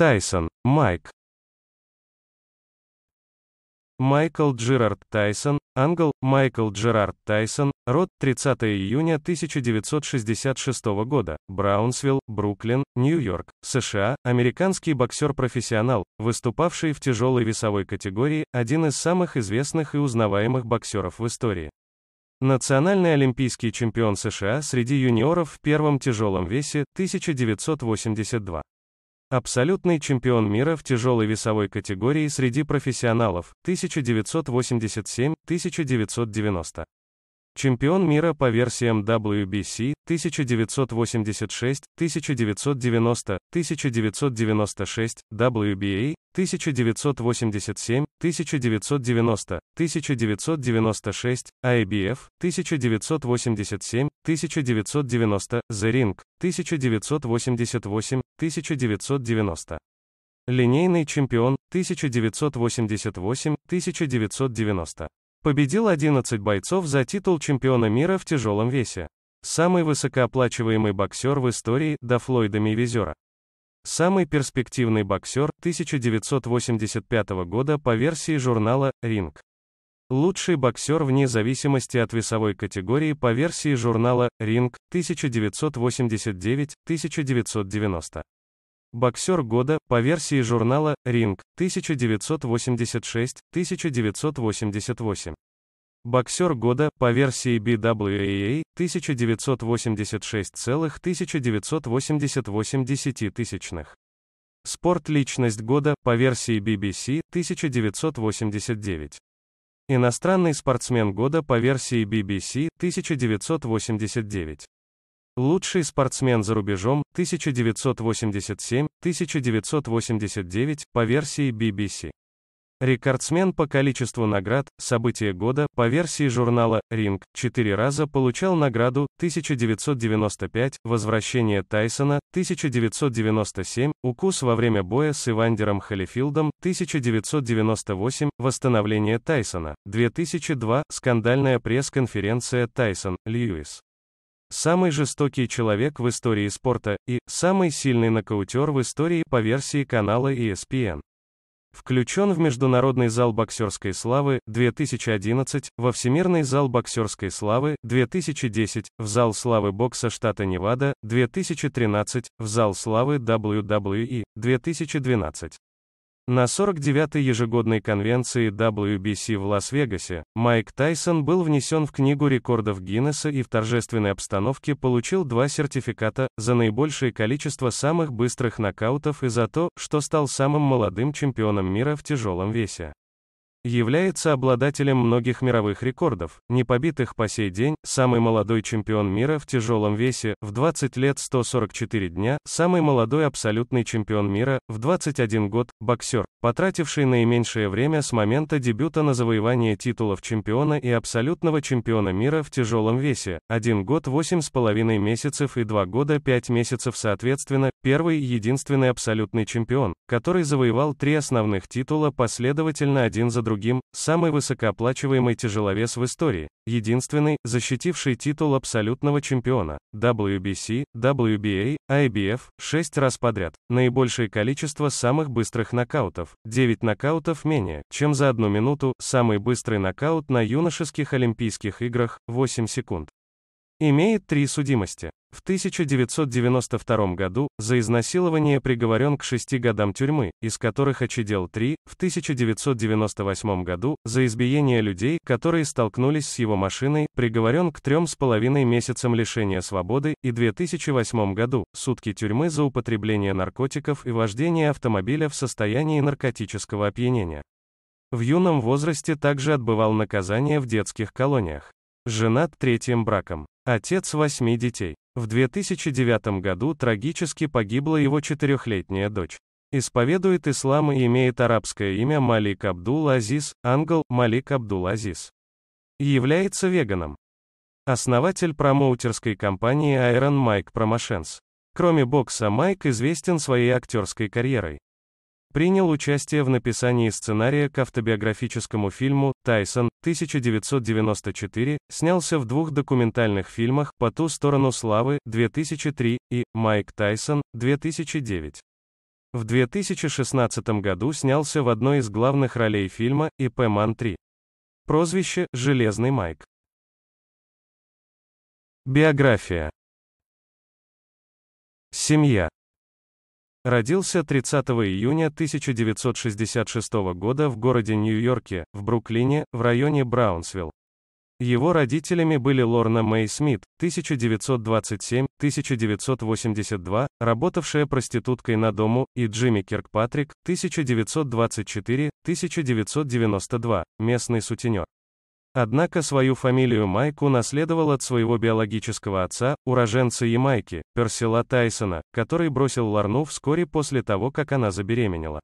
Тайсон, Майк. Майкл Джерард Тайсон, Англ, Майкл Джерард Тайсон, род 30 июня 1966 года, Браунсвилл, Бруклин, Нью-Йорк, США, американский боксер-профессионал, выступавший в тяжелой весовой категории, один из самых известных и узнаваемых боксеров в истории. Национальный олимпийский чемпион США среди юниоров в первом тяжелом весе 1982. Абсолютный чемпион мира в тяжелой весовой категории среди профессионалов 1987-1990. Чемпион мира по версиям WBC 1986, 1990, 1996, WBA 1987, 1990, 1996, IBF 1987, 1990, The Ring 1988, 1990. Линейный чемпион 1988, 1990. Победил 11 бойцов за титул чемпиона мира в тяжелом весе. Самый высокооплачиваемый боксер в истории до Флойда Мейвезера. Самый перспективный боксер 1985 года по версии журнала «Ринг». Лучший боксер вне зависимости от весовой категории по версии журнала «Ринг» 1989-1990. Боксер года, по версии журнала «Ринг», 1986-1988. Боксер года, по версии BWAA, 1986,1988 тысячных. Спорт-личность года, по версии BBC, 1989. Иностранный спортсмен года по версии BBC, 1989. Лучший спортсмен за рубежом 1987-1989 по версии BBC. Рекордсмен по количеству наград события года» по версии журнала «Ринг» четыре раза получал награду 1995, «Возвращение Тайсона», 1997, «Укус во время боя с Ивандером Халифилдом», 1998, «Восстановление Тайсона», 2002, «Скандальная пресс-конференция Тайсон», Льюис самый жестокий человек в истории спорта и самый сильный нокаутер в истории по версии канала ESPN. Включен в Международный зал боксерской славы 2011, во Всемирный зал боксерской славы 2010, в зал славы бокса штата Невада 2013, в зал славы WWE 2012. На 49-й ежегодной конвенции WBC в Лас-Вегасе Майк Тайсон был внесен в Книгу рекордов Гиннесса и в торжественной обстановке получил два сертификата за наибольшее количество самых быстрых нокаутов и за то, что стал самым молодым чемпионом мира в тяжелом весе является обладателем многих мировых рекордов, не побитых по сей день, самый молодой чемпион мира в тяжелом весе, в 20 лет 144 дня, самый молодой абсолютный чемпион мира, в 21 год, боксер, потративший наименьшее время с момента дебюта на завоевание титулов чемпиона и абсолютного чемпиона мира в тяжелом весе, 1 год 8,5 месяцев и 2 года 5 месяцев соответственно, первый единственный абсолютный чемпион, который завоевал три основных титула последовательно один за другим другим, самый высокооплачиваемый тяжеловес в истории, единственный, защитивший титул абсолютного чемпиона, WBC, WBA, IBF, 6 раз подряд, наибольшее количество самых быстрых нокаутов, 9 нокаутов менее, чем за одну минуту, самый быстрый нокаут на юношеских Олимпийских играх, 8 секунд. Имеет три судимости. В 1992 году за изнасилование приговорен к шести годам тюрьмы, из которых отсидел три, в 1998 году за избиение людей, которые столкнулись с его машиной, приговорен к трем с половиной месяцам лишения свободы, и 2008 году сутки тюрьмы за употребление наркотиков и вождение автомобиля в состоянии наркотического опьянения. В юном возрасте также отбывал наказание в детских колониях. Женат третьим браком. Отец восьми детей. В 2009 году трагически погибла его четырехлетняя дочь. Исповедует ислам и имеет арабское имя Малик Абдул-Азиз, ангел Малик Абдул-Азиз. Является веганом. Основатель промоутерской компании Iron Mike Promotions. Кроме бокса, Майк известен своей актерской карьерой. Принял участие в написании сценария к автобиографическому фильму «Тайсон» 1994, снялся в двух документальных фильмах «По ту сторону славы» 2003 и «Майк Тайсон» 2009. В 2016 году снялся в одной из главных ролей фильма «ИП Ман 3». Прозвище «Железный Майк». Биография. Семья. Родился 30 июня 1966 года в городе Нью-Йорке, в Бруклине, в районе Браунсвилл. Его родителями были Лорна Мэй Смит, 1927-1982, работавшая проституткой на дому, и Джимми Киркпатрик, 1924-1992, местный сутенер. Однако свою фамилию Майк унаследовал от своего биологического отца, уроженца Ямайки, Персила Тайсона, который бросил Ларну вскоре после того, как она забеременела.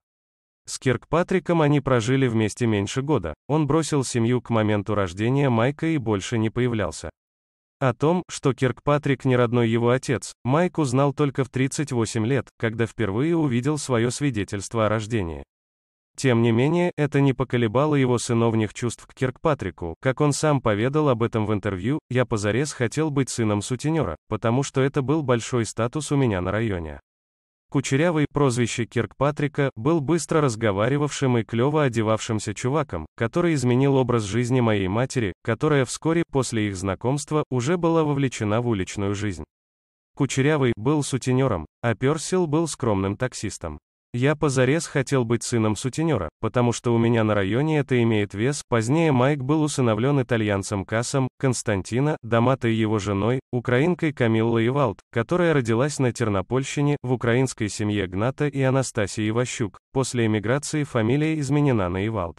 С Киркпатриком они прожили вместе меньше года. Он бросил семью к моменту рождения Майка и больше не появлялся. О том, что Киркпатрик не родной его отец, Майк узнал только в 38 лет, когда впервые увидел свое свидетельство о рождении. Тем не менее, это не поколебало его сыновних чувств к Киркпатрику. Как он сам поведал об этом в интервью, я позарез хотел быть сыном сутенера, потому что это был большой статус у меня на районе. Кучерявый, прозвище Киркпатрика, был быстро разговаривавшим и клево одевавшимся чуваком, который изменил образ жизни моей матери, которая вскоре после их знакомства уже была вовлечена в уличную жизнь. Кучерявый был сутенером, а Персил был скромным таксистом. Я позарез хотел быть сыном сутенера, потому что у меня на районе это имеет вес. Позднее Майк был усыновлен итальянцем Касом Константина, Домата и его женой, украинкой Камиллой Ивалд, которая родилась на Тернопольщине, в украинской семье Гната и Анастасии Иващук. После эмиграции фамилия изменена на Ивалд.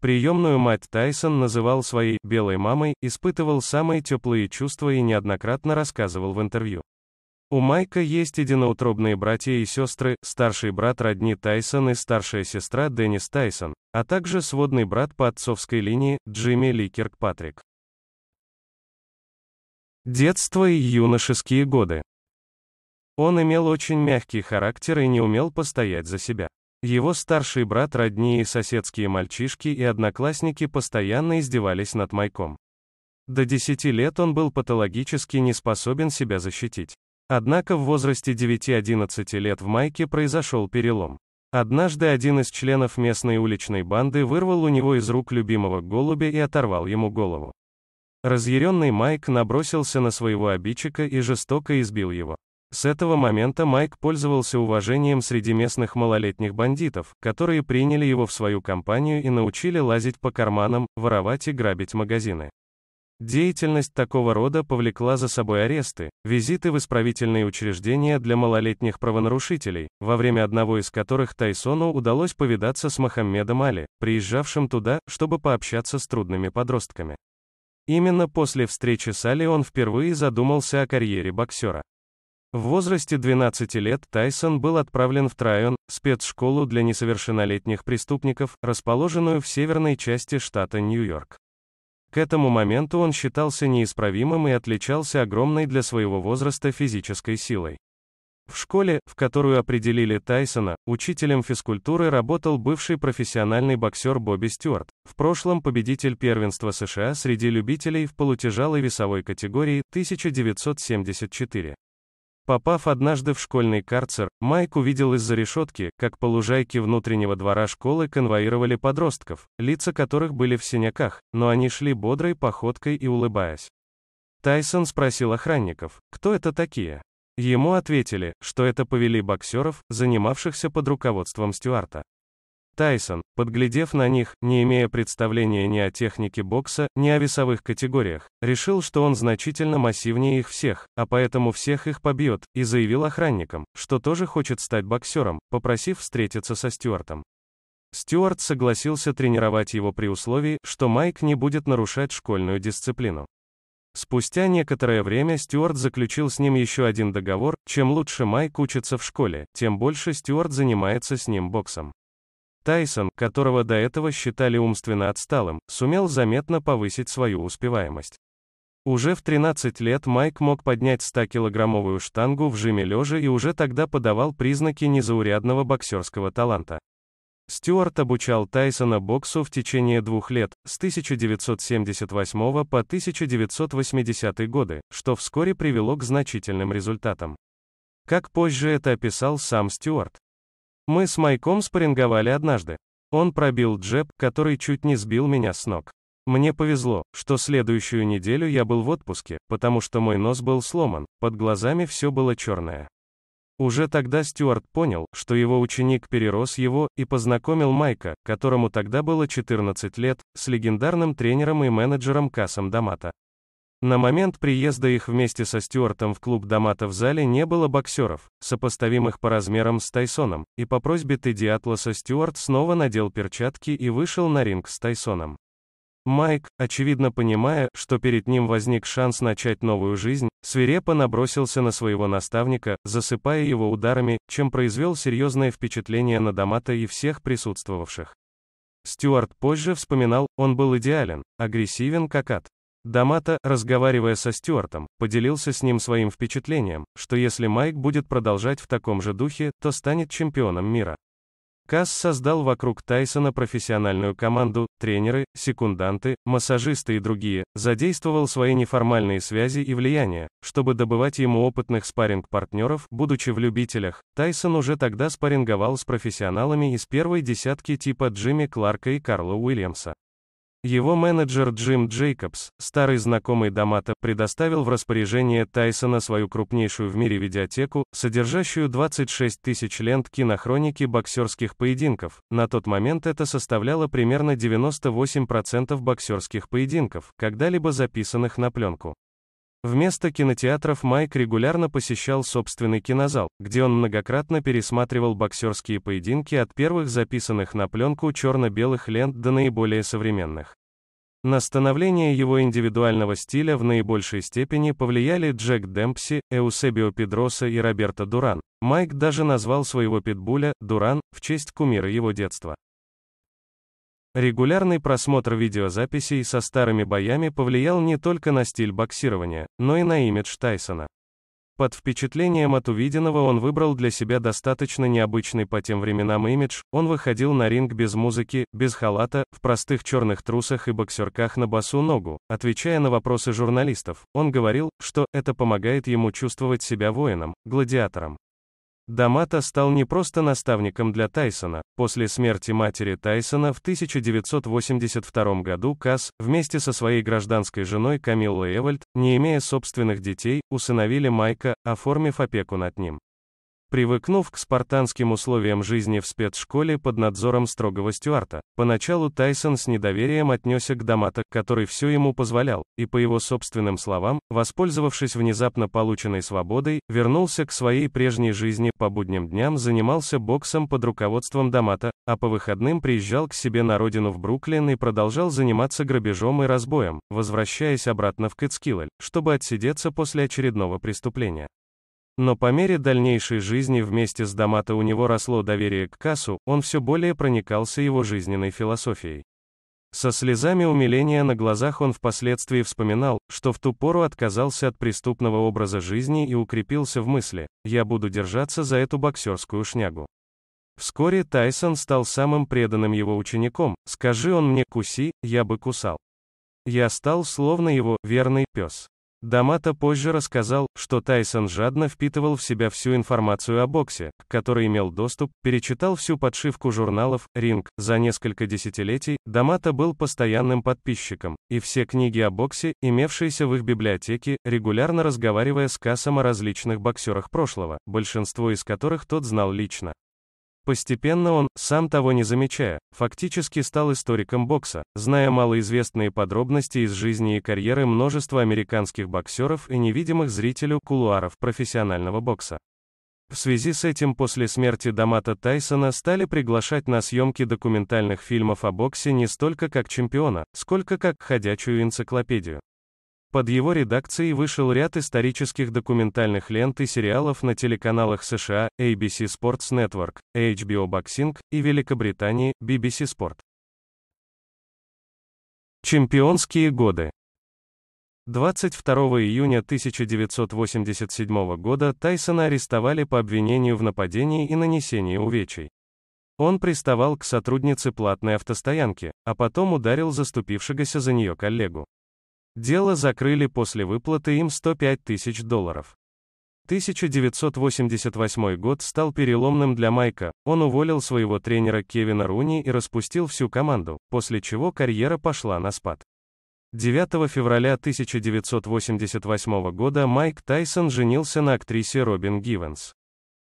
Приемную мать Тайсон называл своей «белой мамой», испытывал самые теплые чувства и неоднократно рассказывал в интервью. У Майка есть единоутробные братья и сестры, старший брат родни Тайсон и старшая сестра Деннис Тайсон, а также сводный брат по отцовской линии Джимми Ли Патрик. Детство и юношеские годы. Он имел очень мягкий характер и не умел постоять за себя. Его старший брат, родни и соседские мальчишки и одноклассники постоянно издевались над Майком. До 10 лет он был патологически не способен себя защитить. Однако в возрасте 9-11 лет в майке произошел перелом. Однажды один из членов местной уличной банды вырвал у него из рук любимого голубя и оторвал ему голову. Разъяренный Майк набросился на своего обидчика и жестоко избил его. С этого момента Майк пользовался уважением среди местных малолетних бандитов, которые приняли его в свою компанию и научили лазить по карманам, воровать и грабить магазины. Деятельность такого рода повлекла за собой аресты, визиты в исправительные учреждения для малолетних правонарушителей, во время одного из которых Тайсону удалось повидаться с Мохаммедом Али, приезжавшим туда, чтобы пообщаться с трудными подростками. Именно после встречи с Али он впервые задумался о карьере боксера. В возрасте 12 лет Тайсон был отправлен в Трайон, спецшколу для несовершеннолетних преступников, расположенную в северной части штата Нью-Йорк. К этому моменту он считался неисправимым и отличался огромной для своего возраста физической силой. В школе, в которую определили Тайсона, учителем физкультуры работал бывший профессиональный боксер Бобби Стюарт, в прошлом победитель первенства США среди любителей в полутяжелой весовой категории 1974. Попав однажды в школьный карцер, Майк увидел из-за решетки, как по лужайке внутреннего двора школы конвоировали подростков, лица которых были в синяках, но они шли бодрой походкой и улыбаясь. Тайсон спросил охранников, кто это такие. Ему ответили, что это повели боксеров, занимавшихся под руководством Стюарта. Тайсон, подглядев на них, не имея представления ни о технике бокса, ни о весовых категориях, решил, что он значительно массивнее их всех, а поэтому всех их побьет, и заявил охранникам, что тоже хочет стать боксером, попросив встретиться со Стюартом. Стюарт согласился тренировать его при условии, что Майк не будет нарушать школьную дисциплину. Спустя некоторое время Стюарт заключил с ним еще один договор, чем лучше Майк учится в школе, тем больше Стюарт занимается с ним боксом. Тайсон, которого до этого считали умственно отсталым, сумел заметно повысить свою успеваемость. Уже в 13 лет Майк мог поднять 100-килограммовую штангу в жиме лежа и уже тогда подавал признаки незаурядного боксерского таланта. Стюарт обучал Тайсона боксу в течение двух лет, с 1978 по 1980 годы, что вскоре привело к значительным результатам. Как позже это описал сам Стюарт, мы с Майком спарринговали однажды. Он пробил джеб, который чуть не сбил меня с ног. Мне повезло, что следующую неделю я был в отпуске, потому что мой нос был сломан, под глазами все было черное. Уже тогда Стюарт понял, что его ученик перерос его и познакомил Майка, которому тогда было 14 лет, с легендарным тренером и менеджером Касом Дамата. На момент приезда их вместе со Стюартом в клуб Домата в зале не было боксеров, сопоставимых по размерам с Тайсоном, и по просьбе Тедди Атласа Стюарт снова надел перчатки и вышел на ринг с Тайсоном. Майк, очевидно понимая, что перед ним возник шанс начать новую жизнь, свирепо набросился на своего наставника, засыпая его ударами, чем произвел серьезное впечатление на Домата и всех присутствовавших. Стюарт позже вспоминал, он был идеален, агрессивен как ад. Дамата, разговаривая со Стюартом, поделился с ним своим впечатлением, что если Майк будет продолжать в таком же духе, то станет чемпионом мира. Касс создал вокруг Тайсона профессиональную команду, тренеры, секунданты, массажисты и другие, задействовал свои неформальные связи и влияние, чтобы добывать ему опытных спарринг-партнеров, будучи в любителях. Тайсон уже тогда спарринговал с профессионалами из первой десятки типа Джимми Кларка и Карла Уильямса. Его менеджер Джим Джейкобс, старый знакомый Домата, предоставил в распоряжение Тайсона свою крупнейшую в мире видеотеку, содержащую 26 тысяч лент кинохроники боксерских поединков. На тот момент это составляло примерно 98% боксерских поединков, когда-либо записанных на пленку. Вместо кинотеатров Майк регулярно посещал собственный кинозал, где он многократно пересматривал боксерские поединки от первых записанных на пленку черно-белых лент до наиболее современных. На становление его индивидуального стиля в наибольшей степени повлияли Джек Демпси, Эусебио Педроса и Роберто Дуран. Майк даже назвал своего питбуля «Дуран» в честь кумира его детства. Регулярный просмотр видеозаписей со старыми боями повлиял не только на стиль боксирования, но и на имидж Тайсона. Под впечатлением от увиденного он выбрал для себя достаточно необычный по тем временам имидж, он выходил на ринг без музыки, без халата, в простых черных трусах и боксерках на басу ногу. Отвечая на вопросы журналистов, он говорил, что это помогает ему чувствовать себя воином, гладиатором. Дамата стал не просто наставником для Тайсона. После смерти матери Тайсона в 1982 году Касс, вместе со своей гражданской женой Камиллой Эвальд, не имея собственных детей, усыновили Майка, оформив опеку над ним. Привыкнув к спартанским условиям жизни в спецшколе под надзором строгого стюарта, поначалу Тайсон с недоверием отнесся к Домата, который все ему позволял, и по его собственным словам, воспользовавшись внезапно полученной свободой, вернулся к своей прежней жизни, по будним дням занимался боксом под руководством Домата, а по выходным приезжал к себе на родину в Бруклин и продолжал заниматься грабежом и разбоем, возвращаясь обратно в Кэтскиллель, чтобы отсидеться после очередного преступления. Но по мере дальнейшей жизни вместе с Дамато у него росло доверие к Касу, он все более проникался его жизненной философией. Со слезами умиления на глазах он впоследствии вспоминал, что в ту пору отказался от преступного образа жизни и укрепился в мысли «я буду держаться за эту боксерскую шнягу». Вскоре Тайсон стал самым преданным его учеником, скажи он мне «куси», я бы кусал. Я стал словно его «верный пес». Дамата позже рассказал, что Тайсон жадно впитывал в себя всю информацию о боксе, к которой имел доступ, перечитал всю подшивку журналов «Ринг». За несколько десятилетий Дамата был постоянным подписчиком, и все книги о боксе, имевшиеся в их библиотеке, регулярно разговаривая с Кассом о различных боксерах прошлого, большинство из которых тот знал лично. Постепенно он, сам того не замечая, фактически стал историком бокса, зная малоизвестные подробности из жизни и карьеры множества американских боксеров и невидимых зрителю кулуаров профессионального бокса. В связи с этим после смерти Дамата Тайсона стали приглашать на съемки документальных фильмов о боксе не столько как чемпиона, сколько как ходячую энциклопедию. Под его редакцией вышел ряд исторических документальных лент и сериалов на телеканалах США, ABC Sports Network, HBO Boxing и Великобритании, BBC Sport. Чемпионские годы. 22 июня 1987 года Тайсона арестовали по обвинению в нападении и нанесении увечий. Он приставал к сотруднице платной автостоянки, а потом ударил заступившегося за нее коллегу. Дело закрыли после выплаты им 105 тысяч долларов. 1988 год стал переломным для Майка. Он уволил своего тренера Кевина Руни и распустил всю команду, после чего карьера пошла на спад. 9 февраля 1988 года Майк Тайсон женился на актрисе Робин Гивенс.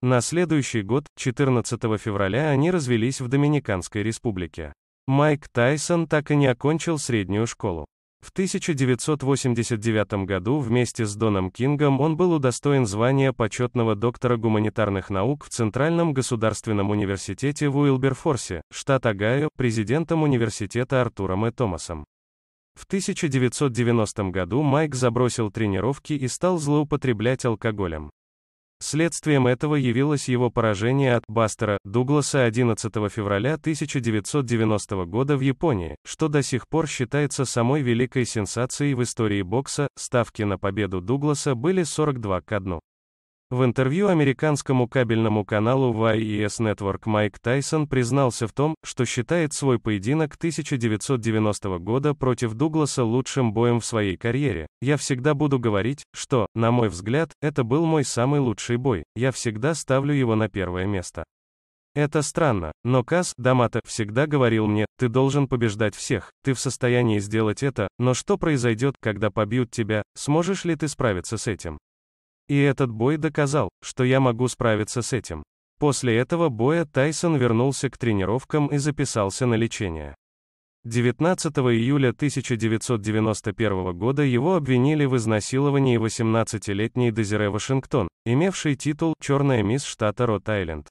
На следующий год, 14 февраля, они развелись в Доминиканской республике. Майк Тайсон так и не окончил среднюю школу. В 1989 году вместе с Доном Кингом он был удостоен звания почетного доктора гуманитарных наук в Центральном государственном университете в Уилберфорсе, штат Огайо, президентом университета Артуром и Томасом. В 1990 году Майк забросил тренировки и стал злоупотреблять алкоголем. Следствием этого явилось его поражение от Бастера Дугласа 11 февраля 1990 года в Японии, что до сих пор считается самой великой сенсацией в истории бокса. Ставки на победу Дугласа были 42 к 1. В интервью американскому кабельному каналу YES Network Майк Тайсон признался в том, что считает свой поединок 1990 года против Дугласа лучшим боем в своей карьере. «Я всегда буду говорить, что, на мой взгляд, это был мой самый лучший бой, я всегда ставлю его на первое место». Это странно, но Кас Дамата всегда говорил мне, ты должен побеждать всех, ты в состоянии сделать это, но что произойдет, когда побьют тебя, сможешь ли ты справиться с этим? И этот бой доказал, что я могу справиться с этим. После этого боя Тайсон вернулся к тренировкам и записался на лечение. 19 июля 1991 года его обвинили в изнасиловании 18-летней Дезире Вашингтон, имевшей титул «Черная мисс штата Рот-Айленд».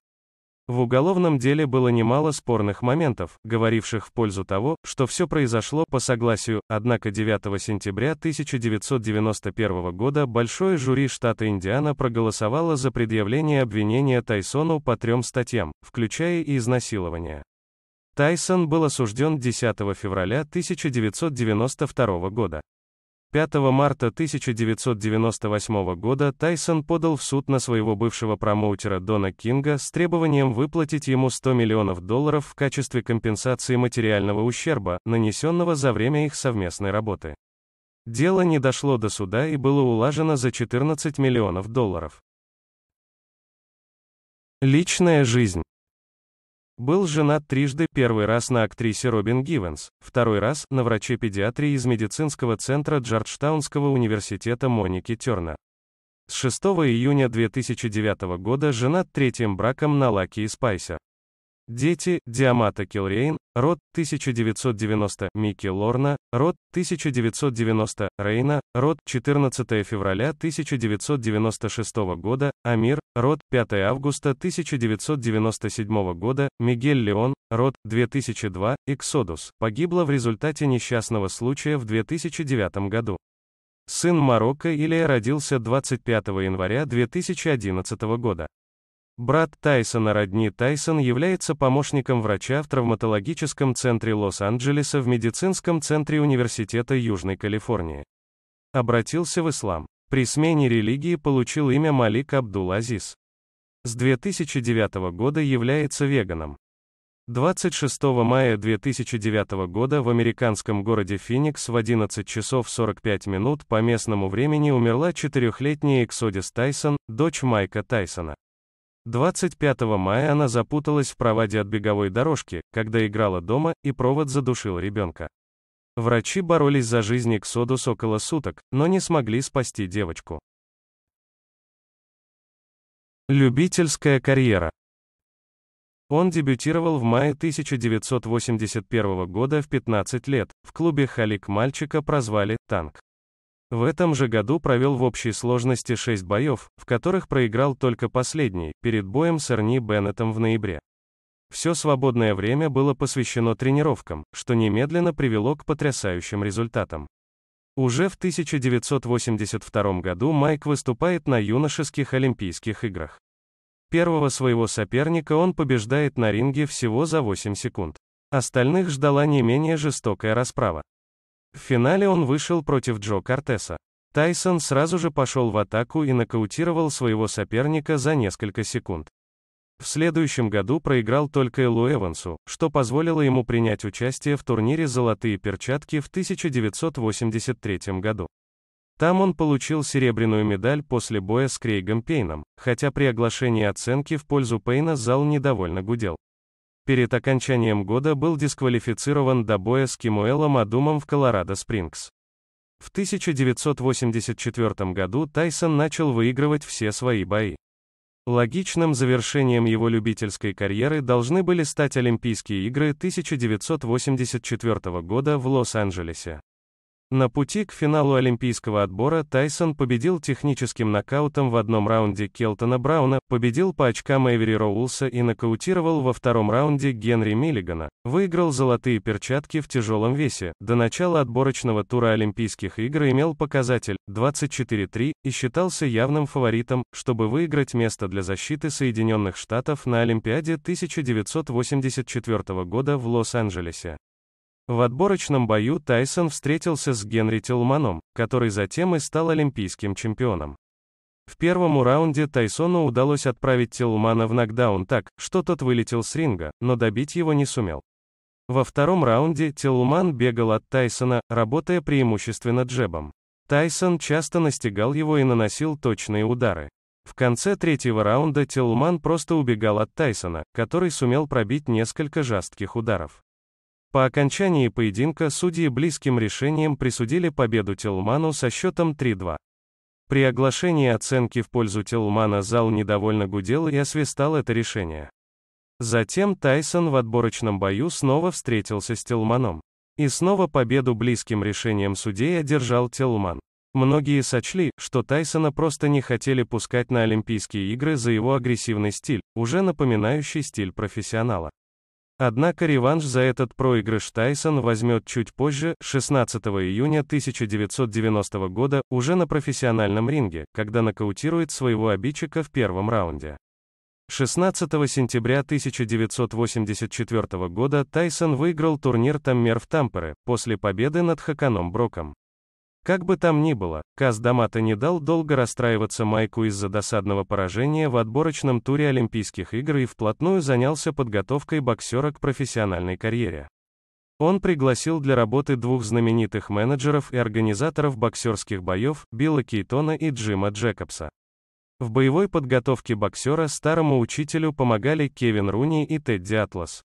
В уголовном деле было немало спорных моментов, говоривших в пользу того, что все произошло по согласию, однако 9 сентября 1991 года большое жюри штата Индиана проголосовало за предъявление обвинения Тайсону по трем статьям, включая и изнасилование. Тайсон был осужден 10 февраля 1992 года. 5 марта 1998 года Тайсон подал в суд на своего бывшего промоутера Дона Кинга с требованием выплатить ему 100 миллионов долларов в качестве компенсации материального ущерба, нанесенного за время их совместной работы. Дело не дошло до суда и было улажено за 14 миллионов долларов. Личная жизнь. Был женат трижды, первый раз на актрисе Робин Гивенс, второй раз на враче-педиатрии из медицинского центра Джорджтаунского университета Моники Терна. С 6 июня 2009 года женат третьим браком на Лаки и Спайсер. Дети, Диамата Килрейн, род 1990, Микки Лорна, род 1990, Рейна, род 14 февраля 1996 года, Амир, род 5 августа 1997 года, Мигель Леон, род 2002, Эксодус, погибла в результате несчастного случая в 2009 году. Сын Марокко Илия родился 25 января 2011 года. Брат Тайсона Родни Тайсон является помощником врача в травматологическом центре Лос-Анджелеса в медицинском центре Университета Южной Калифорнии. Обратился в ислам. При смене религии получил имя Малик Абдул-Азиз. С 2009 года является веганом. 26 мая 2009 года в американском городе Феникс в 11 часов 45 минут по местному времени умерла четырехлетняя Эксодис Тайсон, дочь Майка Тайсона. 25 мая она запуталась в проводе от беговой дорожки, когда играла дома, и провод задушил ребенка. Врачи боролись за жизнь Иксодус около суток, но не смогли спасти девочку. Любительская карьера. Он дебютировал в мае 1981 года в 15 лет, в клубе «Халик» мальчика прозвали «Танк». В этом же году провел в общей сложности 6 боев, в которых проиграл только последний, перед боем с Эрни Беннетом в ноябре. Все свободное время было посвящено тренировкам, что немедленно привело к потрясающим результатам. Уже в 1982 году Майк выступает на юношеских Олимпийских играх. Первого своего соперника он побеждает на ринге всего за 8 секунд. Остальных ждала не менее жестокая расправа. В финале он вышел против Джо Кортеса. Тайсон сразу же пошел в атаку и нокаутировал своего соперника за несколько секунд. В следующем году проиграл только Элу Эвансу, что позволило ему принять участие в турнире «Золотые перчатки» в 1983 году. Там он получил серебряную медаль после боя с Крейгом Пейном, хотя при оглашении оценки в пользу Пейна зал недовольно гудел перед окончанием года был дисквалифицирован до боя с Кимуэлом Адумом в Колорадо-Спрингс. В 1984 году Тайсон начал выигрывать все свои бои. Логичным завершением его любительской карьеры должны были стать Олимпийские игры 1984 года в Лос-Анджелесе. На пути к финалу олимпийского отбора Тайсон победил техническим нокаутом в одном раунде Келтона Брауна, победил по очкам Эвери Роулса и нокаутировал во втором раунде Генри Миллигана. Выиграл золотые перчатки в тяжелом весе. До начала отборочного тура Олимпийских игр имел показатель 24-3 и считался явным фаворитом, чтобы выиграть место для защиты Соединенных Штатов на Олимпиаде 1984 года в Лос-Анджелесе. В отборочном бою Тайсон встретился с Генри Тилманом, который затем и стал олимпийским чемпионом. В первом раунде Тайсону удалось отправить Тилмана в нокдаун так, что тот вылетел с ринга, но добить его не сумел. Во втором раунде Тилман бегал от Тайсона, работая преимущественно джебом. Тайсон часто настигал его и наносил точные удары. В конце третьего раунда Тилман просто убегал от Тайсона, который сумел пробить несколько жестких ударов. По окончании поединка судьи близким решением присудили победу Тилману со счетом 3-2. При оглашении оценки в пользу Тилмана зал недовольно гудел и освистал это решение. Затем Тайсон в отборочном бою снова встретился с Тилманом. И снова победу близким решением судей одержал Тилман. Многие сочли, что Тайсона просто не хотели пускать на Олимпийские игры за его агрессивный стиль, уже напоминающий стиль профессионала. Однако реванш за этот проигрыш Тайсон возьмет чуть позже, 16 июня 1990 года, уже на профессиональном ринге, когда нокаутирует своего обидчика в первом раунде. 16 сентября 1984 года Тайсон выиграл турнир Таммер в Тампере, после победы над Хаканом Броком. Как бы там ни было, Каздамата не дал долго расстраиваться Майку из-за досадного поражения в отборочном туре Олимпийских игр и вплотную занялся подготовкой боксера к профессиональной карьере. Он пригласил для работы двух знаменитых менеджеров и организаторов боксерских боев, Билла Кейтона и Джима Джекобса. В боевой подготовке боксера старому учителю помогали Кевин Руни и Тедди Атлас.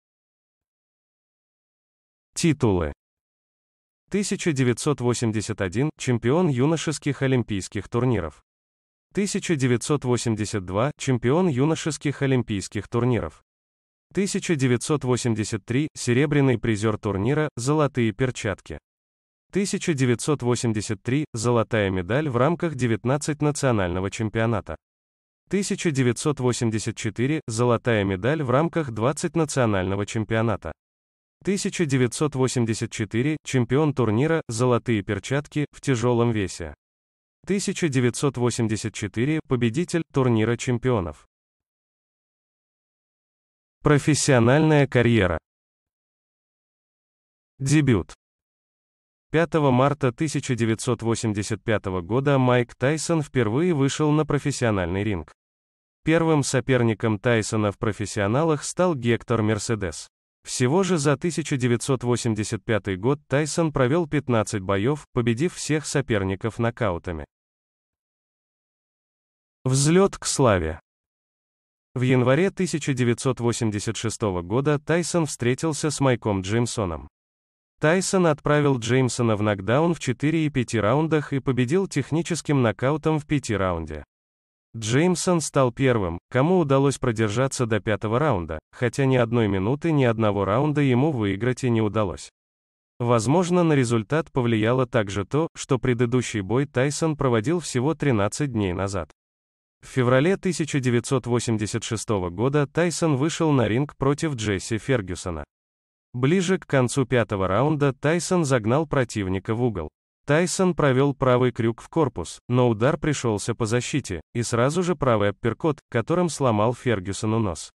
Титулы 1981 – чемпион юношеских олимпийских турниров. 1982 – чемпион юношеских олимпийских турниров. 1983 – серебряный призер турнира «Золотые перчатки». 1983 – золотая медаль в рамках 19 национального чемпионата. 1984 – золотая медаль в рамках 20 национального чемпионата. 1984, чемпион турнира «Золотые перчатки» в тяжелом весе. 1984, победитель турнира чемпионов. Профессиональная карьера. Дебют. 5 марта 1985 года Майк Тайсон впервые вышел на профессиональный ринг. Первым соперником Тайсона в профессионалах стал Гектор Мерседес. Всего же за 1985 год Тайсон провел 15 боев, победив всех соперников нокаутами. Взлет к славе. В январе 1986 года Тайсон встретился с Майком Джеймсоном. Тайсон отправил Джеймсона в нокдаун в 4 и 5 раундах и победил техническим нокаутом в 5 раунде. Джеймсон стал первым, кому удалось продержаться до пятого раунда, хотя ни одной минуты ни одного раунда ему выиграть и не удалось. Возможно, на результат повлияло также то, что предыдущий бой Тайсон проводил всего 13 дней назад. В феврале 1986 года Тайсон вышел на ринг против Джесси Фергюсона. Ближе к концу пятого раунда Тайсон загнал противника в угол. Тайсон провел правый крюк в корпус, но удар пришелся по защите, и сразу же правый апперкот, которым сломал Фергюсону нос.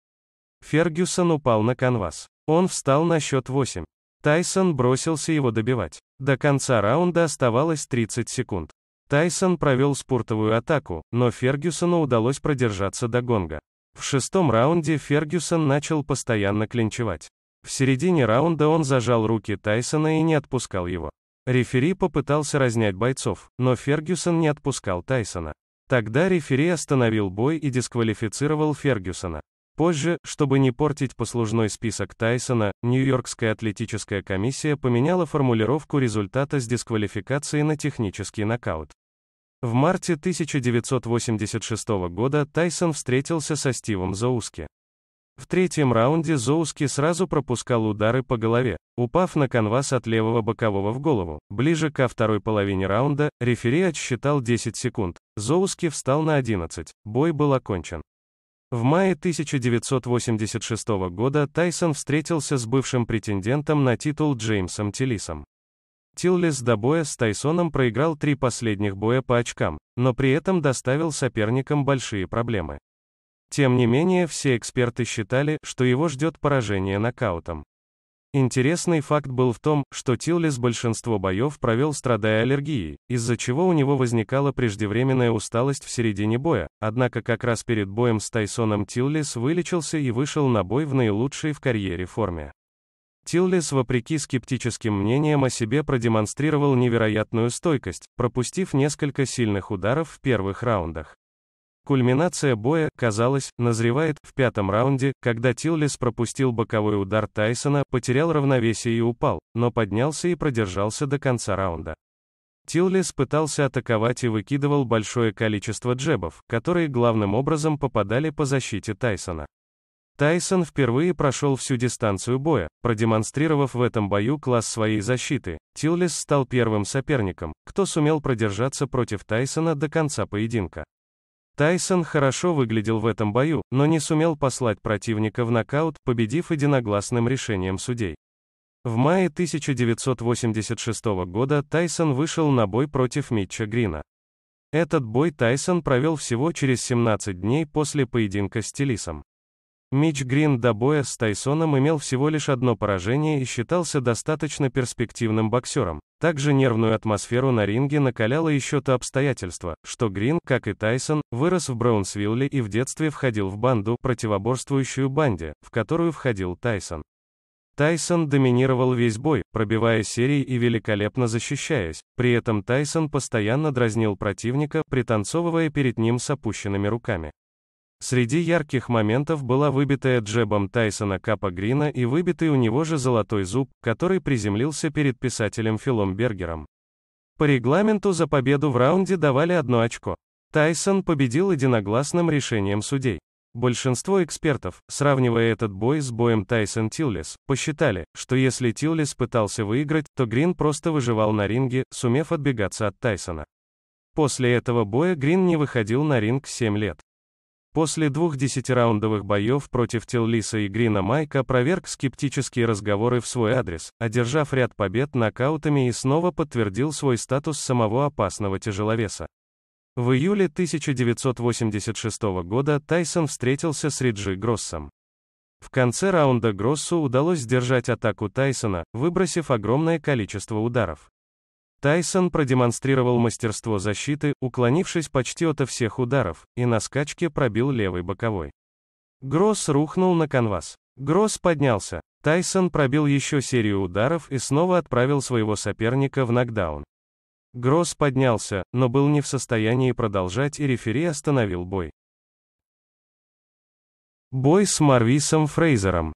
Фергюсон упал на канвас. Он встал на счет 8. Тайсон бросился его добивать. До конца раунда оставалось 30 секунд. Тайсон провел спортовую атаку, но Фергюсону удалось продержаться до гонга. В шестом раунде Фергюсон начал постоянно клинчевать. В середине раунда он зажал руки Тайсона и не отпускал его. Рефери попытался разнять бойцов, но Фергюсон не отпускал Тайсона. Тогда рефери остановил бой и дисквалифицировал Фергюсона. Позже, чтобы не портить послужной список Тайсона, Нью-Йоркская атлетическая комиссия поменяла формулировку результата с дисквалификации на технический нокаут. В марте 1986 года Тайсон встретился со Стивом Зауски. В третьем раунде Зоуски сразу пропускал удары по голове, упав на канвас от левого бокового в голову. Ближе ко второй половине раунда рефери отсчитал 10 секунд. Зоуски встал на 11. Бой был окончен. В мае 1986 года Тайсон встретился с бывшим претендентом на титул Джеймсом Тиллисом. Тиллис до боя с Тайсоном проиграл три последних боя по очкам, но при этом доставил соперникам большие проблемы. Тем не менее, все эксперты считали, что его ждет поражение нокаутом. Интересный факт был в том, что Тиллис большинство боев провел страдая аллергией, из-за чего у него возникала преждевременная усталость в середине боя, однако как раз перед боем с Тайсоном Тиллис вылечился и вышел на бой в наилучшей в карьере форме. Тиллис, вопреки скептическим мнениям о себе, продемонстрировал невероятную стойкость, пропустив несколько сильных ударов в первых раундах. Кульминация боя, казалось, назревает в пятом раунде, когда Тиллис пропустил боковой удар Тайсона, потерял равновесие и упал, но поднялся и продержался до конца раунда. Тиллис пытался атаковать и выкидывал большое количество джебов, которые главным образом попадали по защите Тайсона. Тайсон впервые прошел всю дистанцию боя, продемонстрировав в этом бою класс своей защиты. Тиллис стал первым соперником, кто сумел продержаться против Тайсона до конца поединка. Тайсон хорошо выглядел в этом бою, но не сумел послать противника в нокаут, победив единогласным решением судей. В мае 1986 года Тайсон вышел на бой против Митча Грина. Этот бой Тайсон провел всего через 17 дней после поединка с Телисом. Мич Грин до боя с Тайсоном имел всего лишь одно поражение и считался достаточно перспективным боксером, также нервную атмосферу на ринге накаляло еще то обстоятельство, что Грин, как и Тайсон, вырос в Браунсвилле и в детстве входил в банду, противоборствующую банде, в которую входил Тайсон. Тайсон доминировал весь бой, пробивая серии и великолепно защищаясь. При этом Тайсон постоянно дразнил противника, пританцовывая перед ним с опущенными руками. Среди ярких моментов была выбитая джебом Тайсона Капа Грина и выбитый у него же золотой зуб, который приземлился перед писателем Филом Бергером. По регламенту за победу в раунде давали одно очко. Тайсон победил единогласным решением судей. Большинство экспертов, сравнивая этот бой с боем Тайсон Тиллис, посчитали, что если Тиллис пытался выиграть, то Грин просто выживал на ринге, сумев отбегаться от Тайсона. После этого боя Грин не выходил на ринг 7 лет. После двух десятираундовых боев против Теллиса и Грина Майка проверг скептические разговоры в свой адрес, одержав ряд побед нокаутами и снова подтвердил свой статус самого опасного тяжеловеса. В июле 1986 года Тайсон встретился с Риджи Гроссом. В конце раунда Гроссу удалось сдержать атаку Тайсона, выбросив огромное количество ударов. Тайсон продемонстрировал мастерство защиты, уклонившись почти ото всех ударов, и на скачке пробил левый боковой. Гросс рухнул на канвас. Гросс поднялся. Тайсон пробил еще серию ударов и снова отправил своего соперника в нокдаун. Гросс поднялся, но был не в состоянии продолжать и рефери остановил бой. Бой с Марвисом Фрейзером.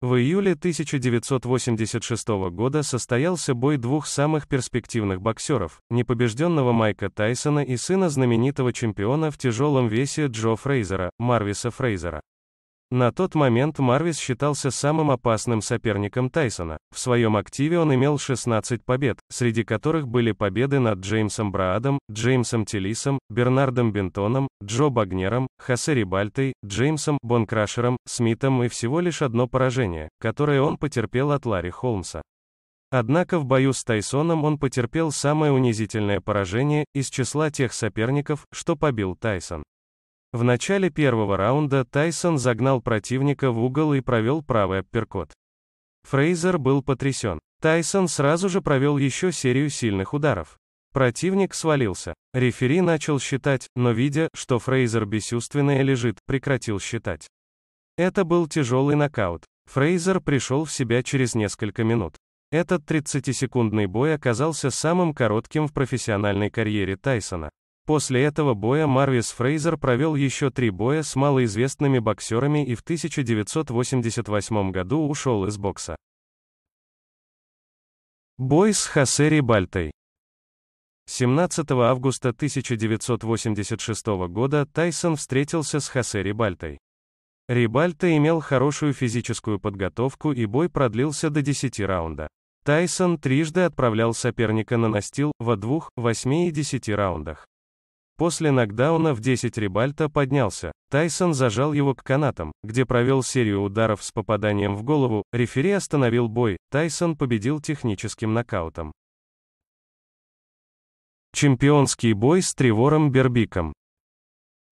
В июле 1986 года состоялся бой двух самых перспективных боксеров, непобежденного Майка Тайсона и сына знаменитого чемпиона в тяжелом весе Джо Фрейзера, Марвиса Фрейзера. На тот момент Марвис считался самым опасным соперником Тайсона. В своем активе он имел 16 побед, среди которых были победы над Джеймсом Браадом, Джеймсом Телисом, Бернардом Бентоном, Джо Багнером, Хосе Рибальтой, Джеймсом Бонкрашером, Смитом и всего лишь одно поражение, которое он потерпел от Ларри Холмса. Однако в бою с Тайсоном он потерпел самое унизительное поражение из числа тех соперников, что побил Тайсон. В начале первого раунда Тайсон загнал противника в угол и провел правый апперкот. Фрейзер был потрясен. Тайсон сразу же провел еще серию сильных ударов. Противник свалился. Рефери начал считать, но видя, что Фрейзер бесчувственная лежит, прекратил считать. Это был тяжелый нокаут. Фрейзер пришел в себя через несколько минут. Этот 30-секундный бой оказался самым коротким в профессиональной карьере Тайсона. После этого боя Марвис Фрейзер провел еще три боя с малоизвестными боксерами и в 1988 году ушел из бокса. Бой с Хасери Бальтой. 17 августа 1986 года Тайсон встретился с Хосе Бальтой. Рибальта имел хорошую физическую подготовку и бой продлился до 10 раунда. Тайсон трижды отправлял соперника на настил во двух, восьми и десяти раундах. После нокдауна в 10 Рибальто поднялся. Тайсон зажал его к канатам, где провел серию ударов с попаданием в голову, рефери остановил бой, Тайсон победил техническим нокаутом. Чемпионский бой с Тревором Бербиком.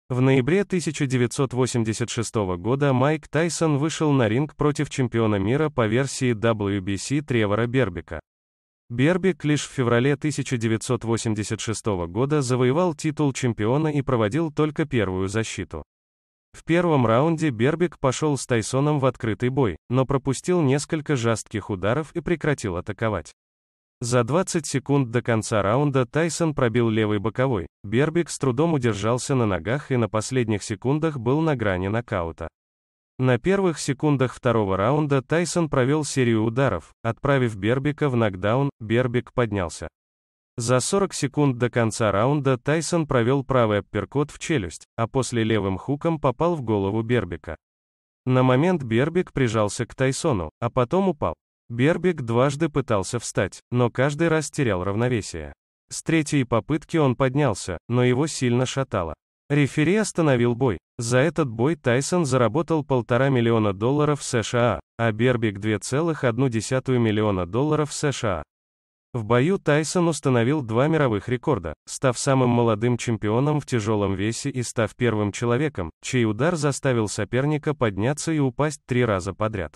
В ноябре 1986 года Майк Тайсон вышел на ринг против чемпиона мира по версии WBC Тревора Бербика. Бербик лишь в феврале 1986 года завоевал титул чемпиона и проводил только первую защиту. В первом раунде Бербик пошел с Тайсоном в открытый бой, но пропустил несколько жестких ударов и прекратил атаковать. За 20 секунд до конца раунда Тайсон пробил левый боковой, Бербик с трудом удержался на ногах и на последних секундах был на грани нокаута. На первых секундах второго раунда Тайсон провел серию ударов, отправив Бербика в нокдаун, Бербик поднялся. За 40 секунд до конца раунда Тайсон провел правый апперкот в челюсть, а после левым хуком попал в голову Бербика. На момент Бербик прижался к Тайсону, а потом упал. Бербик дважды пытался встать, но каждый раз терял равновесие. С третьей попытки он поднялся, но его сильно шатало. Рефери остановил бой. За этот бой Тайсон заработал полтора миллиона долларов США, а Бербик 2,1 миллиона долларов США. В бою Тайсон установил два мировых рекорда, став самым молодым чемпионом в тяжелом весе и став первым человеком, чей удар заставил соперника подняться и упасть три раза подряд.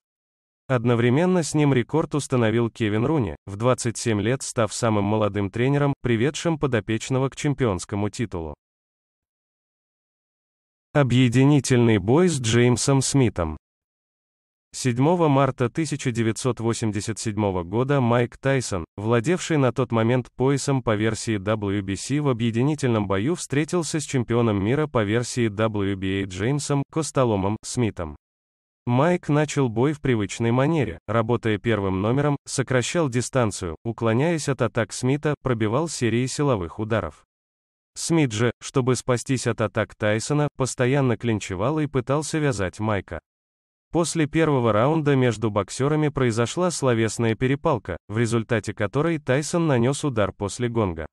Одновременно с ним рекорд установил Кевин Руни, в 27 лет став самым молодым тренером, приведшим подопечного к чемпионскому титулу. Объединительный бой с Джеймсом Смитом. 7 марта 1987 года Майк Тайсон, владевший на тот момент поясом по версии WBC в объединительном бою встретился с чемпионом мира по версии WBA Джеймсом Костоломом Смитом. Майк начал бой в привычной манере, работая первым номером, сокращал дистанцию, уклоняясь от атак Смита, пробивал серии силовых ударов. Смит же, чтобы спастись от атак Тайсона, постоянно клинчевал и пытался вязать Майка. После первого раунда между боксерами произошла словесная перепалка, в результате которой Тайсон нанес удар после гонга.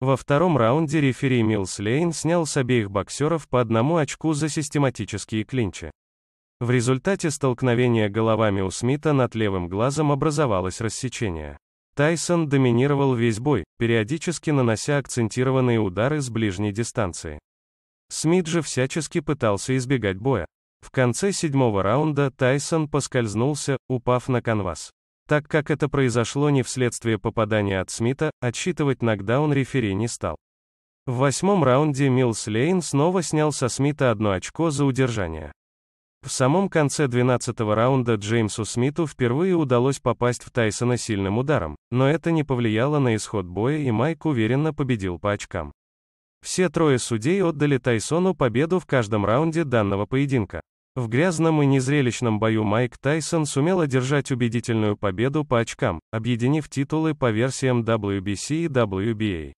Во втором раунде рефери Милс Лейн снял с обеих боксеров по одному очку за систематические клинчи. В результате столкновения головами у Смита над левым глазом образовалось рассечение. Тайсон доминировал весь бой, периодически нанося акцентированные удары с ближней дистанции. Смит же всячески пытался избегать боя. В конце седьмого раунда Тайсон поскользнулся, упав на канвас. Так как это произошло не вследствие попадания от Смита, отсчитывать нокдаун рефери не стал. В восьмом раунде Милс Лейн снова снял со Смита одно очко за удержание. В самом конце 12-го раунда Джеймсу Смиту впервые удалось попасть в Тайсона сильным ударом, но это не повлияло на исход боя и Майк уверенно победил по очкам. Все трое судей отдали Тайсону победу в каждом раунде данного поединка. В грязном и незрелищном бою Майк Тайсон сумел одержать убедительную победу по очкам, объединив титулы по версиям WBC и WBA.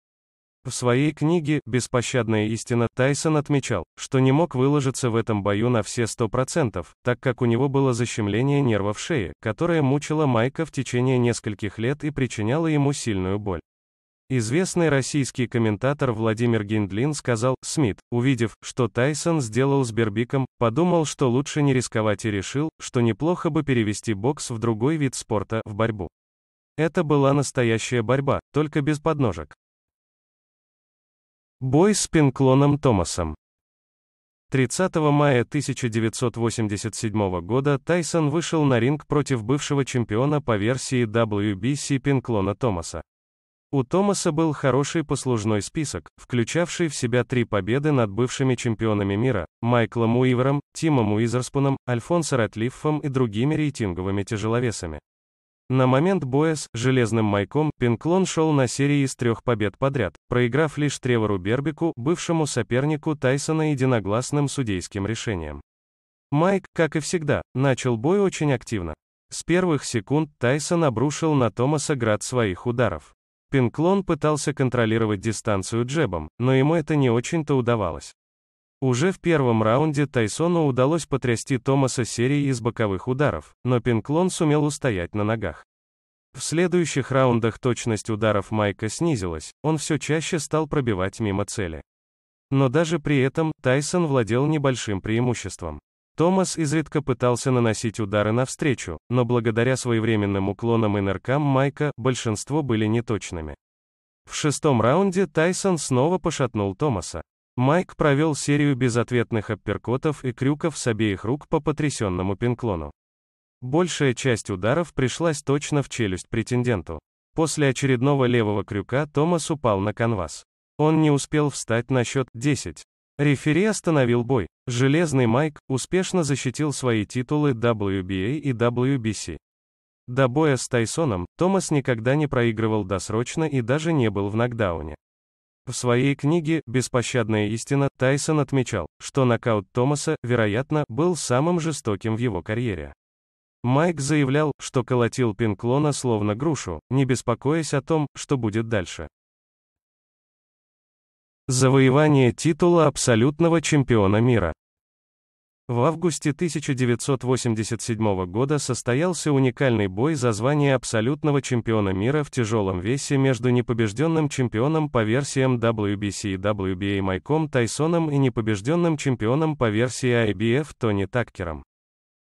В своей книге «Беспощадная истина» Тайсон отмечал, что не мог выложиться в этом бою на все 100%, так как у него было защемление нерва в шее, которое мучило Майка в течение нескольких лет и причиняло ему сильную боль. Известный российский комментатор Владимир Гиндлин сказал, Смит, увидев, что Тайсон сделал с Бербиком, подумал, что лучше не рисковать и решил, что неплохо бы перевести бокс в другой вид спорта, в борьбу. Это была настоящая борьба, только без подножек. Бой с Пинклоном Томасом. 30 мая 1987 года Тайсон вышел на ринг против бывшего чемпиона по версии WBC Пинклона Томаса. У Томаса был хороший послужной список, включавший в себя три победы над бывшими чемпионами мира – Майклом Уивером, Тимом Уизерспуном, Альфонсо Ратлиффом и другими рейтинговыми тяжеловесами. На момент боя с «Железным майком» Пинклон шел на серии из трех побед подряд, проиграв лишь Тревору Бербику, бывшему сопернику Тайсона единогласным судейским решением. Майк, как и всегда, начал бой очень активно. С первых секунд Тайсон обрушил на Томаса град своих ударов. Пинклон пытался контролировать дистанцию джебом, но ему это не очень-то удавалось. Уже в первом раунде Тайсону удалось потрясти Томаса серией из боковых ударов, но Пинклон сумел устоять на ногах. В следующих раундах точность ударов Майка снизилась, он все чаще стал пробивать мимо цели. Но даже при этом, Тайсон владел небольшим преимуществом. Томас изредка пытался наносить удары навстречу, но благодаря своевременным уклонам и ныркам Майка, большинство были неточными. В шестом раунде Тайсон снова пошатнул Томаса. Майк провел серию безответных апперкотов и крюков с обеих рук по потрясенному пинклону. Большая часть ударов пришлась точно в челюсть претенденту. После очередного левого крюка Томас упал на канвас. Он не успел встать на счет 10. Рефери остановил бой. Железный Майк успешно защитил свои титулы WBA и WBC. До боя с Тайсоном Томас никогда не проигрывал досрочно и даже не был в нокдауне. В своей книге «Беспощадная истина» Тайсон отмечал, что нокаут Томаса, вероятно, был самым жестоким в его карьере. Майк заявлял, что колотил пинклона словно грушу, не беспокоясь о том, что будет дальше. Завоевание титула абсолютного чемпиона мира. В августе 1987 года состоялся уникальный бой за звание абсолютного чемпиона мира в тяжелом весе между непобежденным чемпионом по версиям WBC и WBA Майком Тайсоном и непобежденным чемпионом по версии IBF Тони Таккером.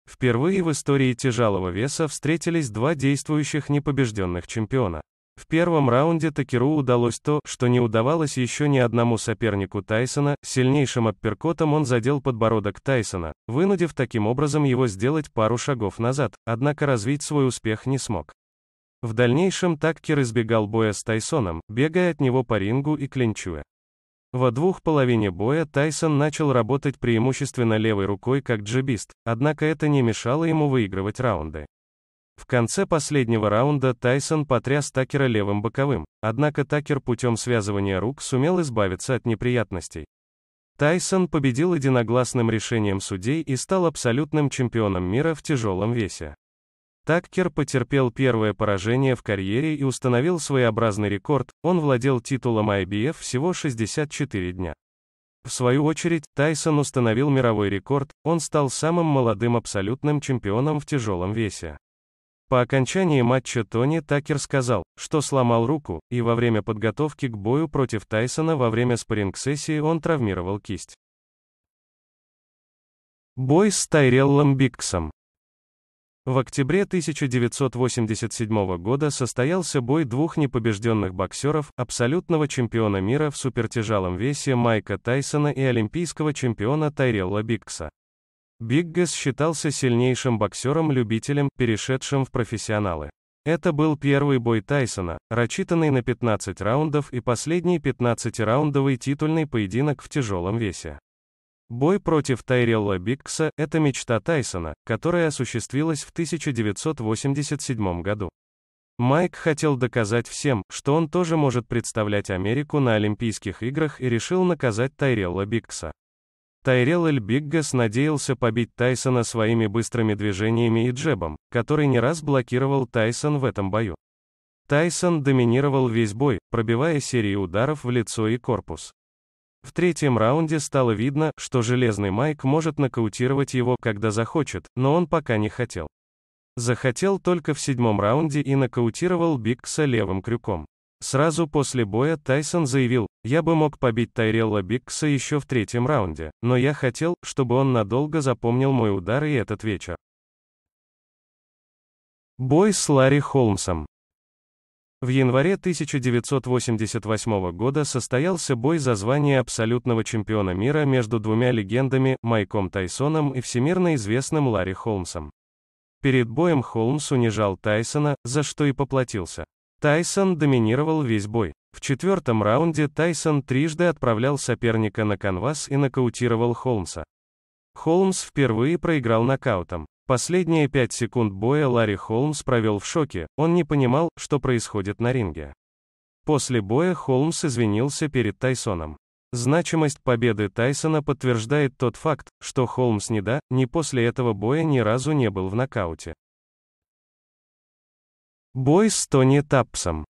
Впервые в истории тяжелого веса встретились два действующих непобежденных чемпиона. В первом раунде Такеру удалось то, что не удавалось еще ни одному сопернику Тайсона, сильнейшим апперкотом он задел подбородок Тайсона, вынудив таким образом его сделать пару шагов назад, однако развить свой успех не смог. В дальнейшем Таккер избегал боя с Тайсоном, бегая от него по рингу и клинчуя. Во двух половине боя Тайсон начал работать преимущественно левой рукой как джебист, однако это не мешало ему выигрывать раунды. В конце последнего раунда Тайсон потряс Такера левым боковым, однако Такер путем связывания рук сумел избавиться от неприятностей. Тайсон победил единогласным решением судей и стал абсолютным чемпионом мира в тяжелом весе. Таккер потерпел первое поражение в карьере и установил своеобразный рекорд, он владел титулом IBF всего 64 дня. В свою очередь, Тайсон установил мировой рекорд, он стал самым молодым абсолютным чемпионом в тяжелом весе. По окончании матча Тони Такер сказал, что сломал руку, и во время подготовки к бою против Тайсона во время спарринг-сессии он травмировал кисть. Бой с Тайреллом Биксом. В октябре 1987 года состоялся бой двух непобежденных боксеров, абсолютного чемпиона мира в супертяжелом весе Майка Тайсона и олимпийского чемпиона Тайрелла Бикса. Биггас считался сильнейшим боксером-любителем, перешедшим в профессионалы. Это был первый бой Тайсона, рассчитанный на 15 раундов и последний 15-раундовый титульный поединок в тяжелом весе. Бой против Тайрелла Биггса – это мечта Тайсона, которая осуществилась в 1987 году. Майк хотел доказать всем, что он тоже может представлять Америку на Олимпийских играх и решил наказать Тайрелла Биггса. Тайрел Эль Биггас надеялся побить Тайсона своими быстрыми движениями и джебом, который не раз блокировал Тайсон в этом бою. Тайсон доминировал весь бой, пробивая серии ударов в лицо и корпус. В третьем раунде стало видно, что Железный Майк может нокаутировать его, когда захочет, но он пока не хотел. Захотел только в седьмом раунде и нокаутировал Бикса левым крюком. Сразу после боя Тайсон заявил, «Я бы мог побить Тайрелла Бикса еще в третьем раунде, но я хотел, чтобы он надолго запомнил мой удар и этот вечер». Бой с Ларри Холмсом. В январе 1988 года состоялся бой за звание абсолютного чемпиона мира между двумя легендами, Майком Тайсоном и всемирно известным Ларри Холмсом. Перед боем Холмс унижал Тайсона, за что и поплатился. Тайсон доминировал весь бой. В четвертом раунде Тайсон трижды отправлял соперника на канвас и нокаутировал Холмса. Холмс впервые проиграл нокаутом. Последние пять секунд боя Ларри Холмс провел в шоке, он не понимал, что происходит на ринге. После боя Холмс извинился перед Тайсоном. Значимость победы Тайсона подтверждает тот факт, что Холмс не да, ни после этого боя ни разу не был в нокауте. Бой с Тони Тапсом.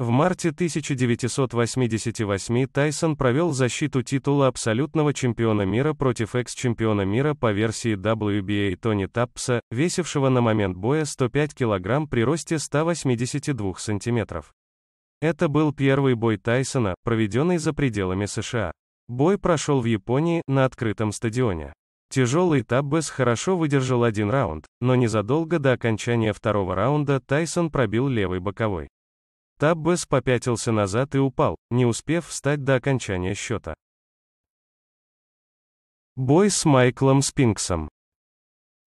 В марте 1988 Тайсон провел защиту титула абсолютного чемпиона мира против экс-чемпиона мира по версии WBA Тони Тапса, весившего на момент боя 105 кг при росте 182 см. Это был первый бой Тайсона, проведенный за пределами США. Бой прошел в Японии, на открытом стадионе. Тяжелый Таббес хорошо выдержал один раунд, но незадолго до окончания второго раунда Тайсон пробил левый боковой. Таббес попятился назад и упал, не успев встать до окончания счета. Бой с Майклом Спинксом.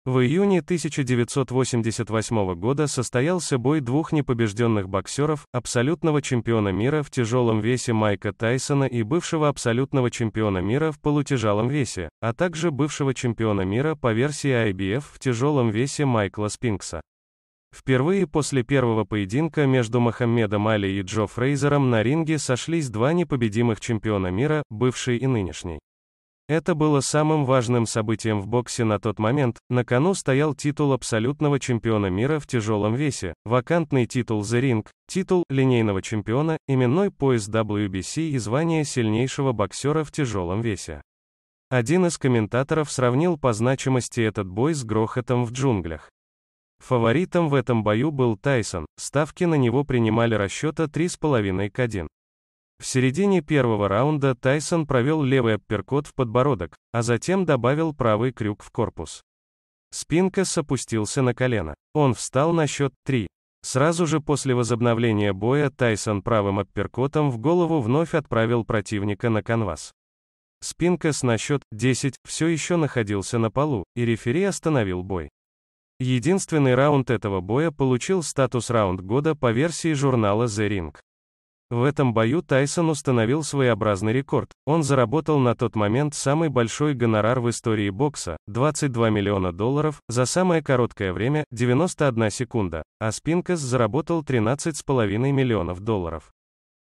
В июне 1988 года состоялся бой двух непобежденных боксеров, абсолютного чемпиона мира в тяжелом весе Майка Тайсона и бывшего абсолютного чемпиона мира в полутяжелом весе, а также бывшего чемпиона мира по версии IBF в тяжелом весе Майкла Спинкса. Впервые после первого поединка между Мохаммедом Али и Джо Фрейзером на ринге сошлись два непобедимых чемпиона мира, бывший и нынешний. Это было самым важным событием в боксе на тот момент, на кону стоял титул абсолютного чемпиона мира в тяжелом весе, вакантный титул The Ring, титул линейного чемпиона, именной пояс WBC и звание сильнейшего боксера в тяжелом весе. Один из комментаторов сравнил по значимости этот бой с грохотом в джунглях. Фаворитом в этом бою был Тайсон, ставки на него принимали расчета 3,5 к 1. В середине первого раунда Тайсон провел левый апперкот в подбородок, а затем добавил правый крюк в корпус. Спинка опустился на колено. Он встал на счет 3. Сразу же после возобновления боя Тайсон правым апперкотом в голову вновь отправил противника на канвас. Спинкас на счет 10 все еще находился на полу, и рефери остановил бой. Единственный раунд этого боя получил статус раунд года по версии журнала The Ring. В этом бою Тайсон установил своеобразный рекорд. Он заработал на тот момент самый большой гонорар в истории бокса – 22 миллиона долларов, за самое короткое время – 91 секунда, а Спинкас заработал 13,5 миллионов долларов.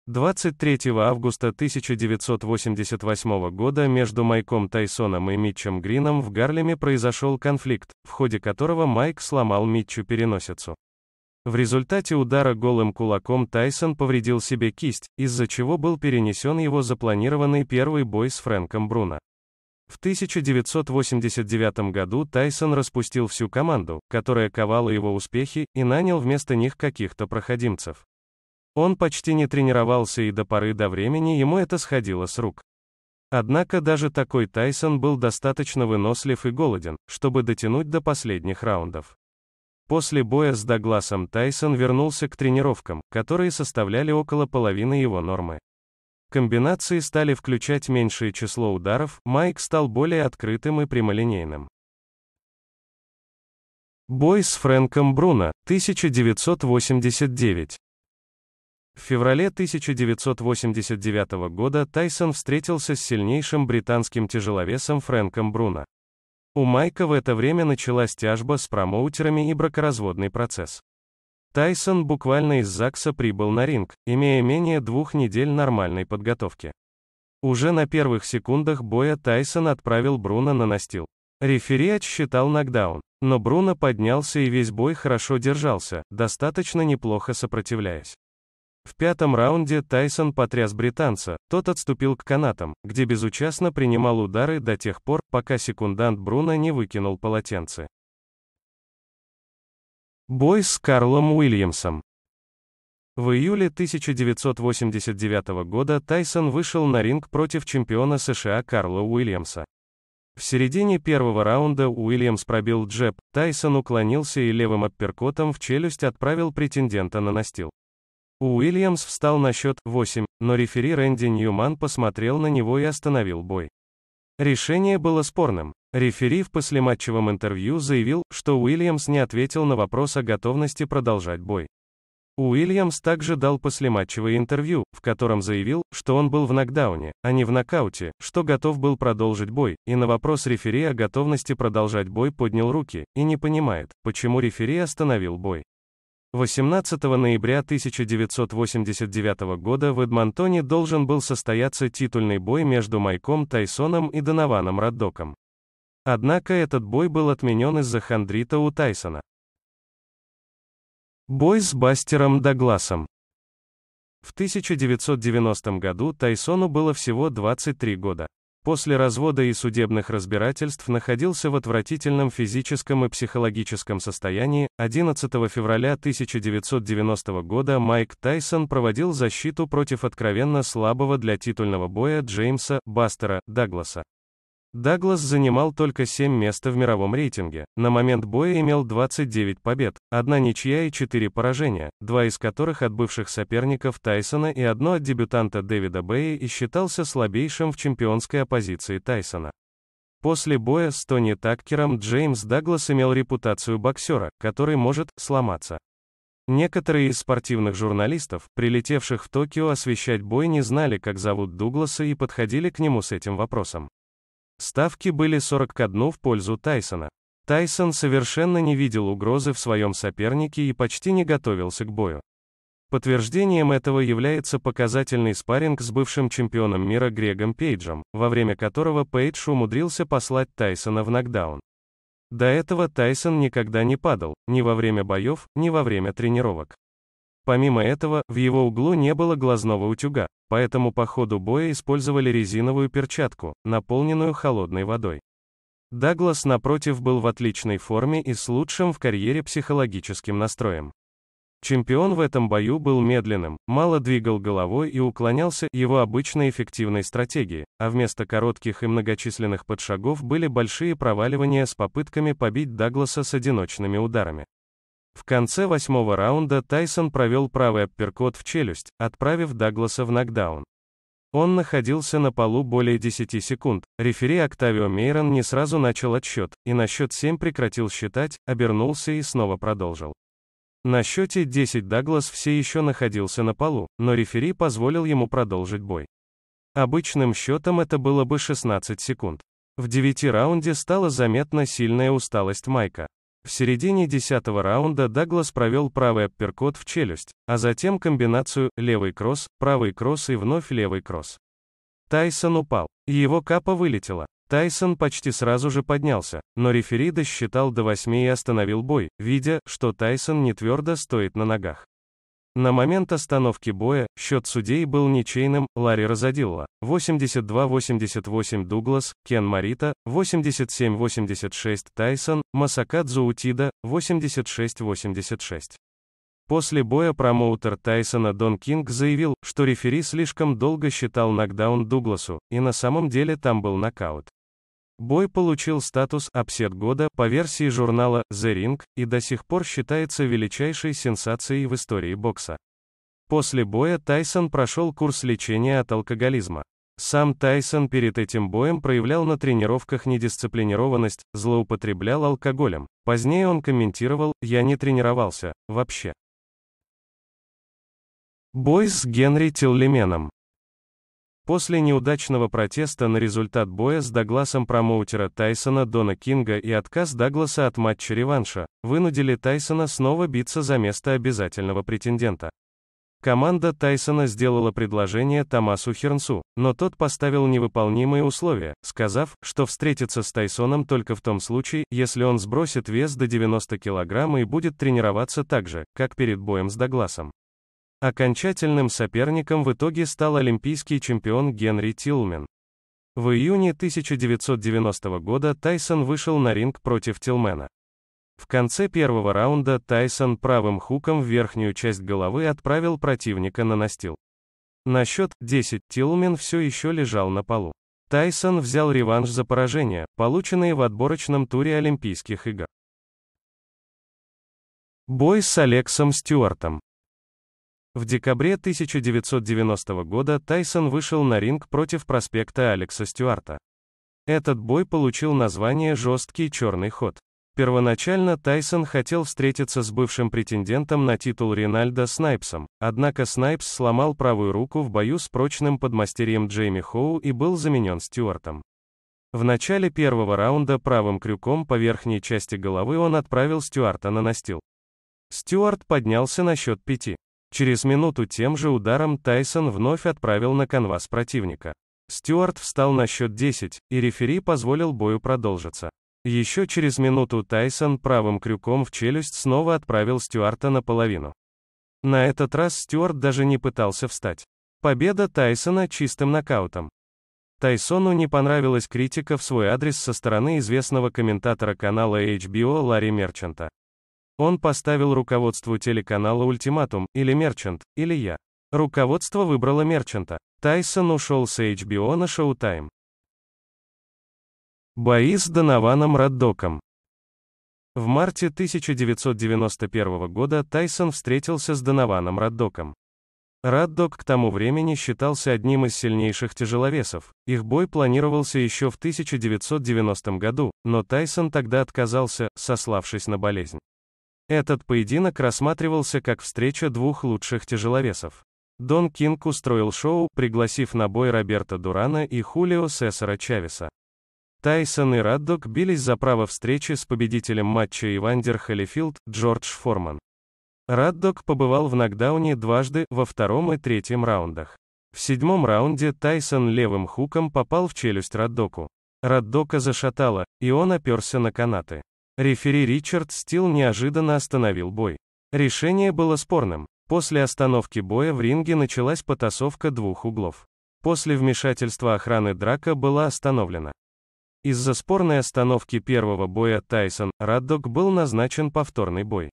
23 августа 1988 года между Майком Тайсоном и Митчем Грином в Гарлеме произошел конфликт, в ходе которого Майк сломал Митчу переносицу. В результате удара голым кулаком Тайсон повредил себе кисть, из-за чего был перенесен его запланированный первый бой с Фрэнком Бруно. В 1989 году Тайсон распустил всю команду, которая ковала его успехи, и нанял вместо них каких-то проходимцев. Он почти не тренировался и до поры до времени ему это сходило с рук. Однако даже такой Тайсон был достаточно вынослив и голоден, чтобы дотянуть до последних раундов. После боя с Дагласом Тайсон вернулся к тренировкам, которые составляли около половины его нормы. Комбинации стали включать меньшее число ударов, Майк стал более открытым и прямолинейным. Бой с Фрэнком Бруно, 1989. В феврале 1989 года Тайсон встретился с сильнейшим британским тяжеловесом Фрэнком Бруно. У Майка в это время началась тяжба с промоутерами и бракоразводный процесс. Тайсон буквально из ЗАГСа прибыл на ринг, имея менее двух недель нормальной подготовки. Уже на первых секундах боя Тайсон отправил Бруно на настил. Рефери отсчитал нокдаун, но Бруно поднялся и весь бой хорошо держался, достаточно неплохо сопротивляясь. В пятом раунде Тайсон потряс британца, тот отступил к канатам, где безучастно принимал удары до тех пор, пока секундант Бруно не выкинул полотенце. Бой с Карлом Уильямсом. В июле 1989 года Тайсон вышел на ринг против чемпиона США Карла Уильямса. В середине первого раунда Уильямс пробил джеб, Тайсон уклонился и левым апперкотом в челюсть отправил претендента на настил. Уильямс встал на счет 8, но рефери Рэнди Ньюман посмотрел на него и остановил бой. Решение было спорным. Рефери в послематчевом интервью заявил, что Уильямс не ответил на вопрос о готовности продолжать бой. Уильямс также дал послематчевое интервью, в котором заявил, что он был в нокдауне, а не в нокауте, что готов был продолжить бой, и на вопрос рефери о готовности продолжать бой поднял руки, и не понимает, почему рефери остановил бой. 18 ноября 1989 года в Эдмонтоне должен был состояться титульный бой между Майком Тайсоном и Донованом Раддоком. Однако этот бой был отменен из-за хондрита у Тайсона. Бой с Бастером Дагласом. В 1990 году Тайсону было всего 23 года после развода и судебных разбирательств находился в отвратительном физическом и психологическом состоянии. 11 февраля 1990 года Майк Тайсон проводил защиту против откровенно слабого для титульного боя Джеймса Бастера Дагласа. Даглас занимал только 7 места в мировом рейтинге. На момент боя имел 29 побед, одна ничья и 4 поражения, два из которых от бывших соперников Тайсона и одно от дебютанта Дэвида Бэя и считался слабейшим в чемпионской оппозиции Тайсона. После боя с Тони Таккером Джеймс Даглас имел репутацию боксера, который может сломаться. Некоторые из спортивных журналистов, прилетевших в Токио освещать бой, не знали, как зовут Дугласа и подходили к нему с этим вопросом. Ставки были 40 к 1 в пользу Тайсона. Тайсон совершенно не видел угрозы в своем сопернике и почти не готовился к бою. Подтверждением этого является показательный спарринг с бывшим чемпионом мира Грегом Пейджем, во время которого Пейдж умудрился послать Тайсона в нокдаун. До этого Тайсон никогда не падал, ни во время боев, ни во время тренировок. Помимо этого, в его углу не было глазного утюга, поэтому по ходу боя использовали резиновую перчатку, наполненную холодной водой. Даглас, напротив, был в отличной форме и с лучшим в карьере психологическим настроем. Чемпион в этом бою был медленным, мало двигал головой и уклонялся его обычной эффективной стратегии, а вместо коротких и многочисленных подшагов были большие проваливания с попытками побить Дагласа с одиночными ударами. В конце восьмого раунда Тайсон провел правый апперкот в челюсть, отправив Дагласа в нокдаун. Он находился на полу более 10 секунд. Рефери Октавио Мейрон не сразу начал отсчет, и на счет 7 прекратил считать, обернулся и снова продолжил. На счете 10 Даглас все еще находился на полу, но рефери позволил ему продолжить бой. Обычным счетом это было бы 16 секунд. В девяти раунде стала заметна сильная усталость Майка. В середине десятого раунда Даглас провел правый апперкот в челюсть, а затем комбинацию левый кросс, правый кросс и вновь левый кросс. Тайсон упал. Его капа вылетела. Тайсон почти сразу же поднялся, но рефери досчитал до восьми и остановил бой, видя, что Тайсон не твердо стоит на ногах. На момент остановки боя, счет судей был ничейным, Ларри Розадилла, 82-88 Дуглас, Кен Марита, 87-86 Тайсон, Масакадзу Утида, 86-86. После боя промоутер Тайсона Дон Кинг заявил, что рефери слишком долго считал нокдаун Дугласу, и на самом деле там был нокаут. Бой получил статус «Апсет года» по версии журнала The Ring и до сих пор считается величайшей сенсацией в истории бокса. После боя Тайсон прошел курс лечения от алкоголизма. Сам Тайсон перед этим боем проявлял на тренировках недисциплинированность, злоупотреблял алкоголем. Позднее он комментировал «Я не тренировался, вообще». Бой с Генри Тиллименом. После неудачного протеста на результат боя с Дагласом промоутера Тайсона Дона Кинга и отказ Дагласа от матча-реванша, вынудили Тайсона снова биться за место обязательного претендента. Команда Тайсона сделала предложение Томасу Хернсу, но тот поставил невыполнимые условия, сказав, что встретится с Тайсоном только в том случае, если он сбросит вес до 90 кг и будет тренироваться так же, как перед боем с Дагласом. Окончательным соперником в итоге стал олимпийский чемпион Генри Тилмен. В июне 1990 года Тайсон вышел на ринг против Тилмена. В конце первого раунда Тайсон правым хуком в верхнюю часть головы отправил противника на настил. На счет 10 Тилмен все еще лежал на полу. Тайсон взял реванш за поражение, полученные в отборочном туре Олимпийских игр. Бой с Алексом Стюартом. В декабре 1990 года Тайсон вышел на ринг против проспекта Алекса Стюарта. Этот бой получил название «Жесткий черный ход». Первоначально Тайсон хотел встретиться с бывшим претендентом на титул Ринальда Снайпсом, однако Снайпс сломал правую руку в бою с прочным подмастерьем Джейми Хоу и был заменен Стюартом. В начале первого раунда правым крюком по верхней части головы он отправил Стюарта на настил. Стюарт поднялся на счет пяти. Через минуту тем же ударом Тайсон вновь отправил на канвас противника. Стюарт встал на счет 10, и рефери позволил бою продолжиться. Еще через минуту Тайсон правым крюком в челюсть снова отправил Стюарта наполовину. На этот раз Стюарт даже не пытался встать. Победа Тайсона чистым нокаутом. Тайсону не понравилась критика в свой адрес со стороны известного комментатора канала HBO Ларри Мерчанта. Он поставил руководству телеканала ультиматум, или Мерчант, или я. Руководство выбрало Мерчанта. Тайсон ушел с HBO на Showtime. Бои с Донованом Раддоком. В марте 1991 года Тайсон встретился с Донованом Раддоком. Раддок к тому времени считался одним из сильнейших тяжеловесов. Их бой планировался еще в 1990 году, но Тайсон тогда отказался, сославшись на болезнь. Этот поединок рассматривался как встреча двух лучших тяжеловесов. Дон Кинг устроил шоу, пригласив на бой Роберта Дурана и Хулио Сесара Чавеса. Тайсон и Раддок бились за право встречи с победителем матча Ивандер Халифилд, Джордж Форман. Раддок побывал в нокдауне дважды, во втором и третьем раундах. В седьмом раунде Тайсон левым хуком попал в челюсть Раддоку. Раддока зашатало, и он оперся на канаты. Рефери Ричард Стил неожиданно остановил бой. Решение было спорным. После остановки боя в ринге началась потасовка двух углов. После вмешательства охраны драка была остановлена. Из-за спорной остановки первого боя Тайсон Раддок был назначен повторный бой.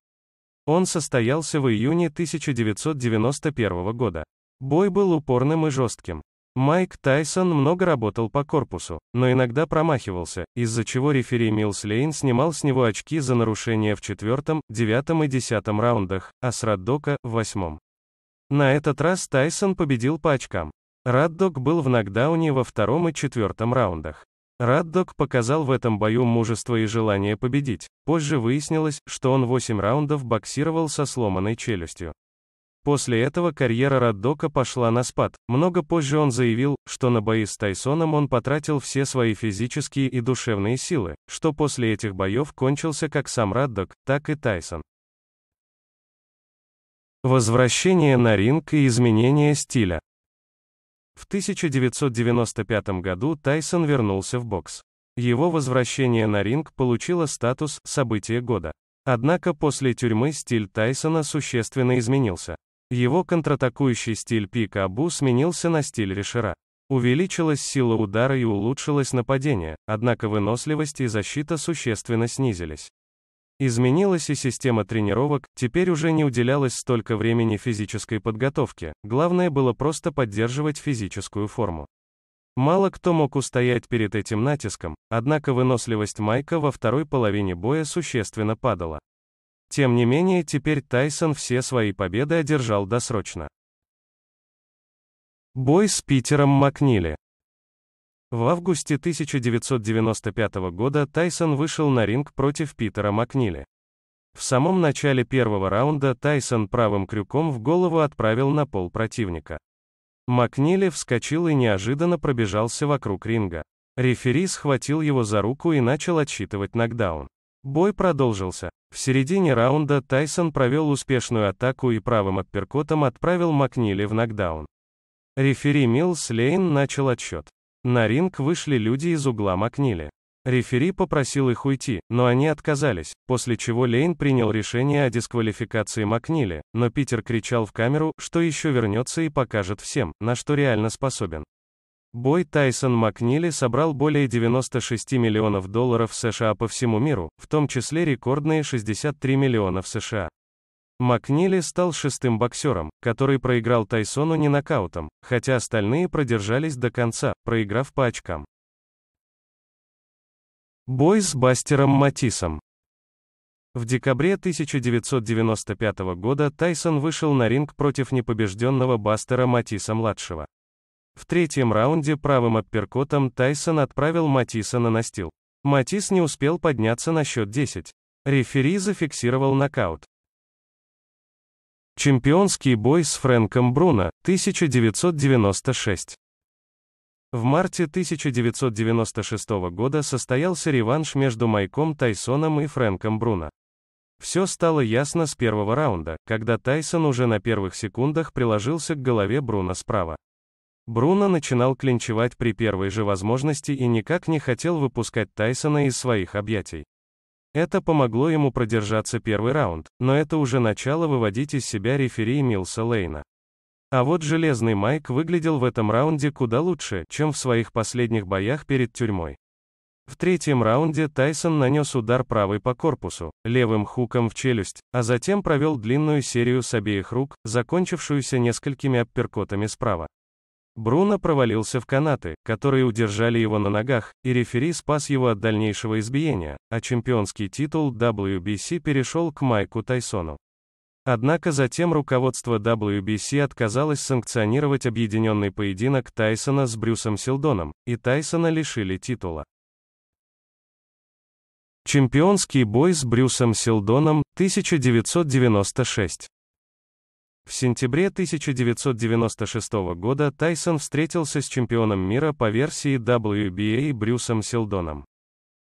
Он состоялся в июне 1991 года. Бой был упорным и жестким. Майк Тайсон много работал по корпусу, но иногда промахивался, из-за чего рефери Милс Лейн снимал с него очки за нарушение в четвертом, девятом и десятом раундах, а с Раддока – в восьмом. На этот раз Тайсон победил по очкам. Раддок был в нокдауне во втором и четвертом раундах. Раддок показал в этом бою мужество и желание победить. Позже выяснилось, что он 8 раундов боксировал со сломанной челюстью. После этого карьера Раддока пошла на спад. Много позже он заявил, что на бои с Тайсоном он потратил все свои физические и душевные силы, что после этих боев кончился как сам Раддок, так и Тайсон. Возвращение на ринг и изменение стиля. В 1995 году Тайсон вернулся в бокс. Его возвращение на ринг получило статус события года». Однако после тюрьмы стиль Тайсона существенно изменился. Его контратакующий стиль пика Абу сменился на стиль Решера. Увеличилась сила удара и улучшилось нападение, однако выносливость и защита существенно снизились. Изменилась и система тренировок, теперь уже не уделялось столько времени физической подготовке, главное было просто поддерживать физическую форму. Мало кто мог устоять перед этим натиском, однако выносливость Майка во второй половине боя существенно падала. Тем не менее, теперь Тайсон все свои победы одержал досрочно. Бой с Питером Макнили. В августе 1995 года Тайсон вышел на ринг против Питера Макнили. В самом начале первого раунда Тайсон правым крюком в голову отправил на пол противника. Макнили вскочил и неожиданно пробежался вокруг ринга. Рефери схватил его за руку и начал отсчитывать нокдаун. Бой продолжился. В середине раунда Тайсон провел успешную атаку и правым апперкотом отправил Макнили в нокдаун. Рефери Милс Лейн начал отсчет. На ринг вышли люди из угла Макнили. Рефери попросил их уйти, но они отказались, после чего Лейн принял решение о дисквалификации Макнили, но Питер кричал в камеру, что еще вернется и покажет всем, на что реально способен. Бой Тайсон Макнили собрал более 96 миллионов долларов США по всему миру, в том числе рекордные 63 миллиона в США. Макнили стал шестым боксером, который проиграл Тайсону не нокаутом, хотя остальные продержались до конца, проиграв по очкам. Бой с Бастером Матисом. В декабре 1995 года Тайсон вышел на ринг против непобежденного Бастера Матиса-младшего. В третьем раунде правым апперкотом Тайсон отправил Матиса на настил. Матис не успел подняться на счет 10. Рефери зафиксировал нокаут. Чемпионский бой с Фрэнком Бруно, 1996. В марте 1996 года состоялся реванш между Майком Тайсоном и Фрэнком Бруно. Все стало ясно с первого раунда, когда Тайсон уже на первых секундах приложился к голове Бруно справа. Бруно начинал клинчевать при первой же возможности и никак не хотел выпускать Тайсона из своих объятий. Это помогло ему продержаться первый раунд, но это уже начало выводить из себя рефери Милса Лейна. А вот Железный Майк выглядел в этом раунде куда лучше, чем в своих последних боях перед тюрьмой. В третьем раунде Тайсон нанес удар правой по корпусу, левым хуком в челюсть, а затем провел длинную серию с обеих рук, закончившуюся несколькими апперкотами справа. Бруно провалился в канаты, которые удержали его на ногах, и рефери спас его от дальнейшего избиения, а чемпионский титул WBC перешел к Майку Тайсону. Однако затем руководство WBC отказалось санкционировать объединенный поединок Тайсона с Брюсом Силдоном, и Тайсона лишили титула. Чемпионский бой с Брюсом Силдоном, 1996. В сентябре 1996 года Тайсон встретился с чемпионом мира по версии WBA Брюсом Силдоном.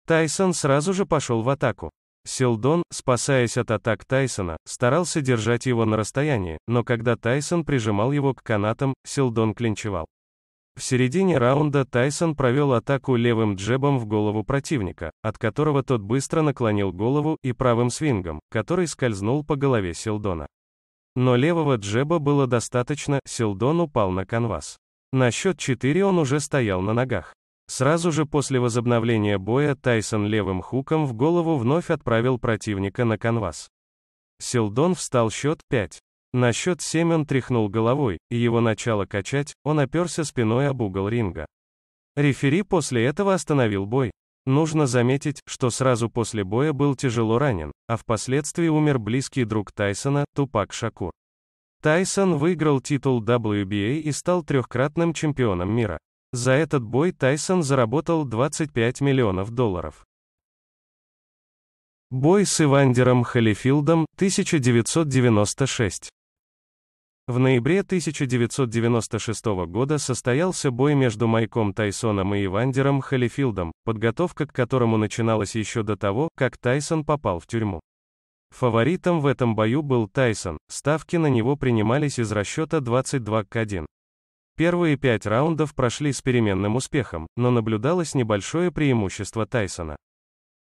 Тайсон сразу же пошел в атаку. Силдон, спасаясь от атак Тайсона, старался держать его на расстоянии, но когда Тайсон прижимал его к канатам, Силдон клинчевал. В середине раунда Тайсон провел атаку левым джебом в голову противника, от которого тот быстро наклонил голову и правым свингом, который скользнул по голове Силдона. Но левого джеба было достаточно, Силдон упал на канвас. На счет 4 он уже стоял на ногах. Сразу же после возобновления боя Тайсон левым хуком в голову вновь отправил противника на канвас. Силдон встал счет 5. На счет 7 он тряхнул головой, и его начало качать, он оперся спиной об угол ринга. Рефери после этого остановил бой. Нужно заметить, что сразу после боя был тяжело ранен, а впоследствии умер близкий друг Тайсона, Тупак Шакур. Тайсон выиграл титул WBA и стал трехкратным чемпионом мира. За этот бой Тайсон заработал 25 миллионов долларов. Бой с Ивандером Халифилдом, 1996. В ноябре 1996 года состоялся бой между Майком Тайсоном и Ивандером Холлифилдом, подготовка к которому начиналась еще до того, как Тайсон попал в тюрьму. Фаворитом в этом бою был Тайсон, ставки на него принимались из расчета 22 к 1. Первые пять раундов прошли с переменным успехом, но наблюдалось небольшое преимущество Тайсона.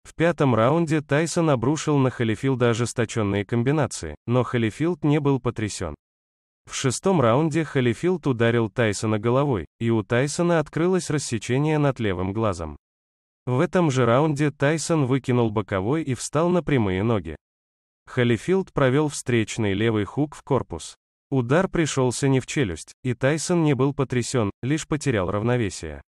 В пятом раунде Тайсон обрушил на Холлифилда ожесточенные комбинации, но Холлифилд не был потрясен. В шестом раунде Халифилд ударил Тайсона головой, и у Тайсона открылось рассечение над левым глазом. В этом же раунде Тайсон выкинул боковой и встал на прямые ноги. Халифилд провел встречный левый хук в корпус. Удар пришелся не в челюсть, и Тайсон не был потрясен, лишь потерял равновесие.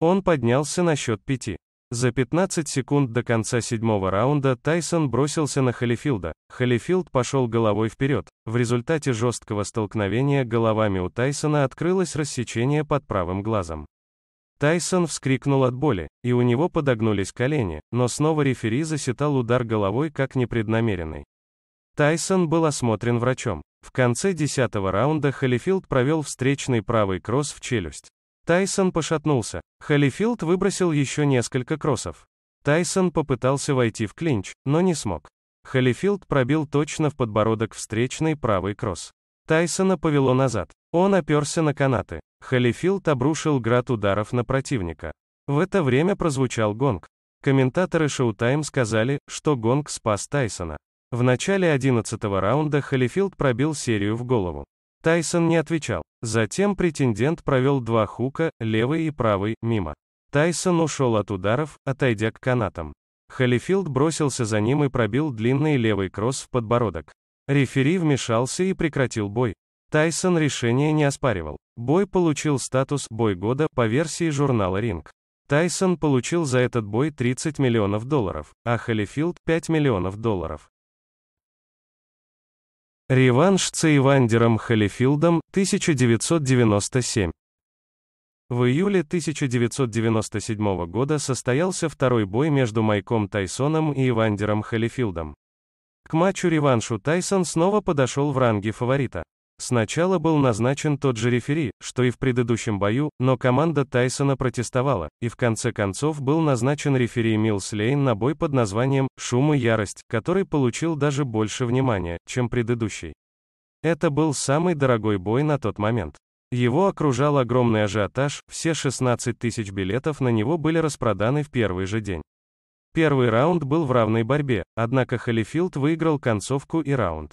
Он поднялся на счет пяти. За 15 секунд до конца седьмого раунда Тайсон бросился на Халифилда. Халифилд пошел головой вперед. В результате жесткого столкновения головами у Тайсона открылось рассечение под правым глазом. Тайсон вскрикнул от боли, и у него подогнулись колени, но снова рефери засчитал удар головой как непреднамеренный. Тайсон был осмотрен врачом. В конце десятого раунда Халифилд провел встречный правый кросс в челюсть. Тайсон пошатнулся. Холлифилд выбросил еще несколько кроссов. Тайсон попытался войти в клинч, но не смог. Холлифилд пробил точно в подбородок встречный правый кросс. Тайсона повело назад. Он оперся на канаты. Холлифилд обрушил град ударов на противника. В это время прозвучал гонг. Комментаторы Showtime сказали, что гонг спас Тайсона. В начале 11 раунда Холлифилд пробил серию в голову. Тайсон не отвечал. Затем претендент провел два хука, левый и правый, мимо. Тайсон ушел от ударов, отойдя к канатам. Халифилд бросился за ним и пробил длинный левый кросс в подбородок. Рефери вмешался и прекратил бой. Тайсон решение не оспаривал. Бой получил статус «Бой года» по версии журнала «Ринг». Тайсон получил за этот бой 30 миллионов долларов, а Халифилд – 5 миллионов долларов. Реванш Цейвандером Холлифилдом 1997. В июле 1997 года состоялся второй бой между Майком Тайсоном и Ивандером Холлифилдом. К матчу-реваншу Тайсон снова подошел в ранге фаворита. Сначала был назначен тот же рефери, что и в предыдущем бою, но команда Тайсона протестовала, и в конце концов был назначен рефери Милс Лейн на бой под названием «Шум и ярость», который получил даже больше внимания, чем предыдущий. Это был самый дорогой бой на тот момент. Его окружал огромный ажиотаж, все 16 тысяч билетов на него были распроданы в первый же день. Первый раунд был в равной борьбе, однако Холлифилд выиграл концовку и раунд.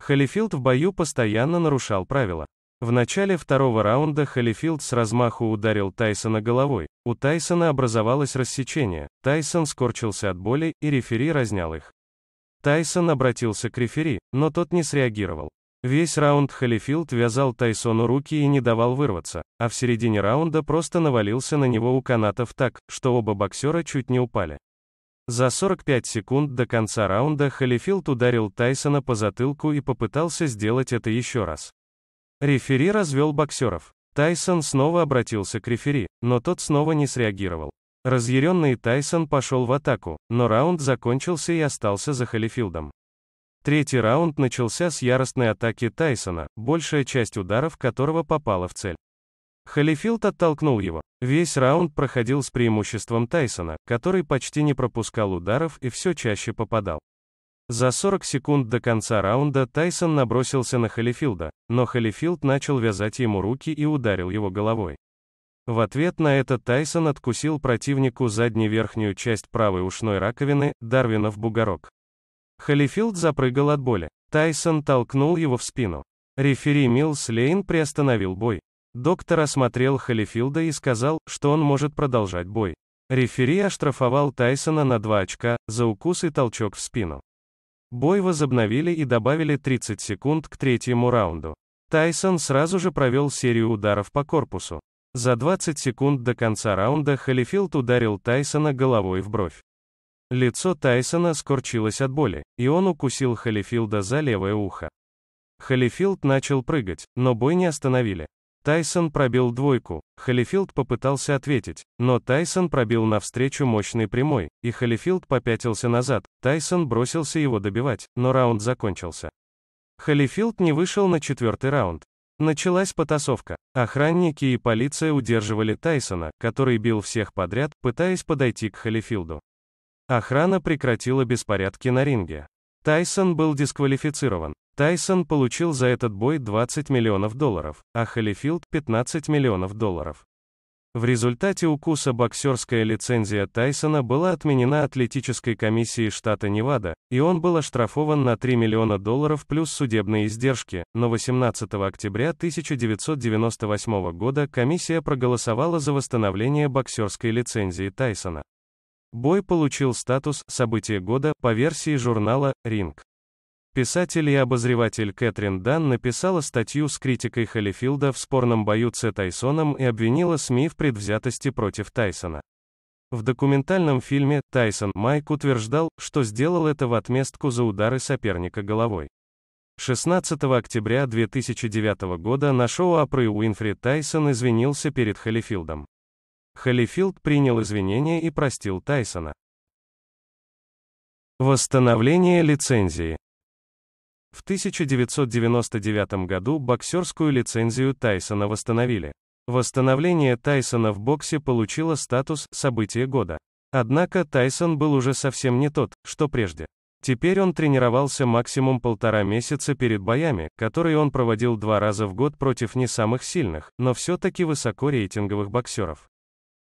Холлифилд в бою постоянно нарушал правила. В начале второго раунда Холлифилд с размаху ударил Тайсона головой. У Тайсона образовалось рассечение. Тайсон скорчился от боли, и рефери разнял их. Тайсон обратился к рефери, но тот не среагировал. Весь раунд Холлифилд вязал Тайсону руки и не давал вырваться, а в середине раунда просто навалился на него у канатов так, что оба боксера чуть не упали. За 45 секунд до конца раунда Халифилд ударил Тайсона по затылку и попытался сделать это еще раз. Рефери развел боксеров. Тайсон снова обратился к рефери, но тот снова не среагировал. Разъяренный Тайсон пошел в атаку, но раунд закончился и остался за Халифилдом. Третий раунд начался с яростной атаки Тайсона, большая часть ударов которого попала в цель. Халифилд оттолкнул его. Весь раунд проходил с преимуществом Тайсона, который почти не пропускал ударов и все чаще попадал. За 40 секунд до конца раунда Тайсон набросился на Халифилда, но Халифилд начал вязать ему руки и ударил его головой. В ответ на это Тайсон откусил противнику заднюю верхнюю часть правой ушной раковины, Дарвина в бугорок. Халифилд запрыгал от боли. Тайсон толкнул его в спину. Рефери Милс Лейн приостановил бой. Доктор осмотрел Халифилда и сказал, что он может продолжать бой. Рефери оштрафовал Тайсона на 2 очка за укус и толчок в спину. Бой возобновили и добавили 30 секунд к третьему раунду. Тайсон сразу же провел серию ударов по корпусу. За 20 секунд до конца раунда Халифилд ударил Тайсона головой в бровь. Лицо Тайсона скорчилось от боли, и он укусил Халифилда за левое ухо. Халифилд начал прыгать, но бой не остановили. Тайсон пробил двойку. Халифилд попытался ответить, но Тайсон пробил навстречу мощной прямой, и Халифилд попятился назад. Тайсон бросился его добивать, но раунд закончился. Халифилд не вышел на четвертый раунд. Началась потасовка. Охранники и полиция удерживали Тайсона, который бил всех подряд, пытаясь подойти к Халифилду. Охрана прекратила беспорядки на ринге. Тайсон был дисквалифицирован. Тайсон получил за этот бой 20 миллионов долларов, а Холлифилд – 15 миллионов долларов. В результате укуса боксерская лицензия Тайсона была отменена атлетической комиссией штата Невада, и он был оштрафован на 3 миллиона долларов плюс судебные издержки, но 18 октября 1998 года комиссия проголосовала за восстановление боксерской лицензии Тайсона. Бой получил статус события года» по версии журнала «Ринг». Писатель и обозреватель Кэтрин Дан написала статью с критикой Холлифилда в спорном бою с Тайсоном и обвинила СМИ в предвзятости против Тайсона. В документальном фильме Тайсон Майк утверждал, что сделал это в отместку за удары соперника головой. 16 октября 2009 года на шоу Апры Уинфри Тайсон извинился перед Холлифилдом. Холлифилд принял извинения и простил Тайсона. Восстановление лицензии. В 1999 году боксерскую лицензию Тайсона восстановили. Восстановление Тайсона в боксе получило статус события года». Однако Тайсон был уже совсем не тот, что прежде. Теперь он тренировался максимум полтора месяца перед боями, которые он проводил два раза в год против не самых сильных, но все-таки высокорейтинговых боксеров.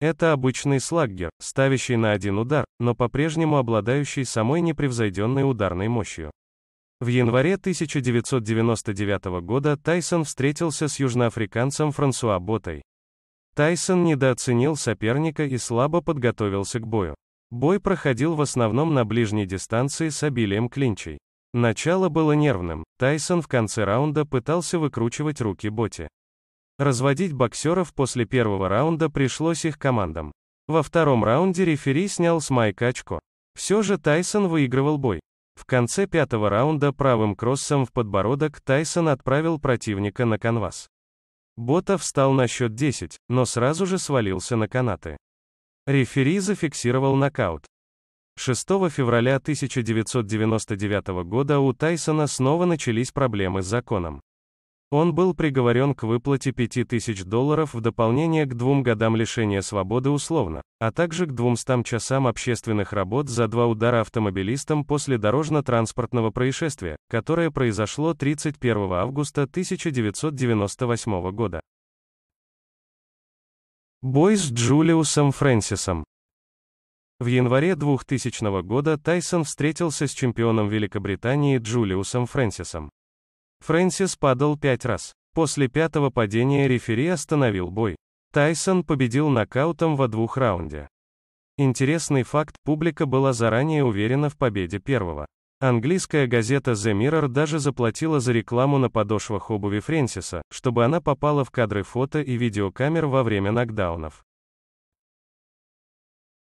Это обычный слаггер, ставящий на один удар, но по-прежнему обладающий самой непревзойденной ударной мощью. В январе 1999 года Тайсон встретился с южноафриканцем Франсуа Ботой. Тайсон недооценил соперника и слабо подготовился к бою. Бой проходил в основном на ближней дистанции с обилием клинчей. Начало было нервным, Тайсон в конце раунда пытался выкручивать руки Боти. Разводить боксеров после первого раунда пришлось их командам. Во втором раунде рефери снял с Майка очко. Все же Тайсон выигрывал бой. В конце пятого раунда правым кроссом в подбородок Тайсон отправил противника на канвас. Бота встал на счет 10, но сразу же свалился на канаты. Рефери зафиксировал нокаут. 6 февраля 1999 года у Тайсона снова начались проблемы с законом. Он был приговорен к выплате 5000 долларов в дополнение к двум годам лишения свободы условно, а также к 200 часам общественных работ за два удара автомобилистом после дорожно-транспортного происшествия, которое произошло 31 августа 1998 года. Бой с Джулиусом Фрэнсисом в январе 2000 года Тайсон встретился с чемпионом Великобритании Джулиусом Фрэнсисом. Фрэнсис падал пять раз. После пятого падения рефери остановил бой. Тайсон победил нокаутом во двух раунде. Интересный факт, публика была заранее уверена в победе первого. Английская газета The Mirror даже заплатила за рекламу на подошвах обуви Фрэнсиса, чтобы она попала в кадры фото и видеокамер во время нокдаунов.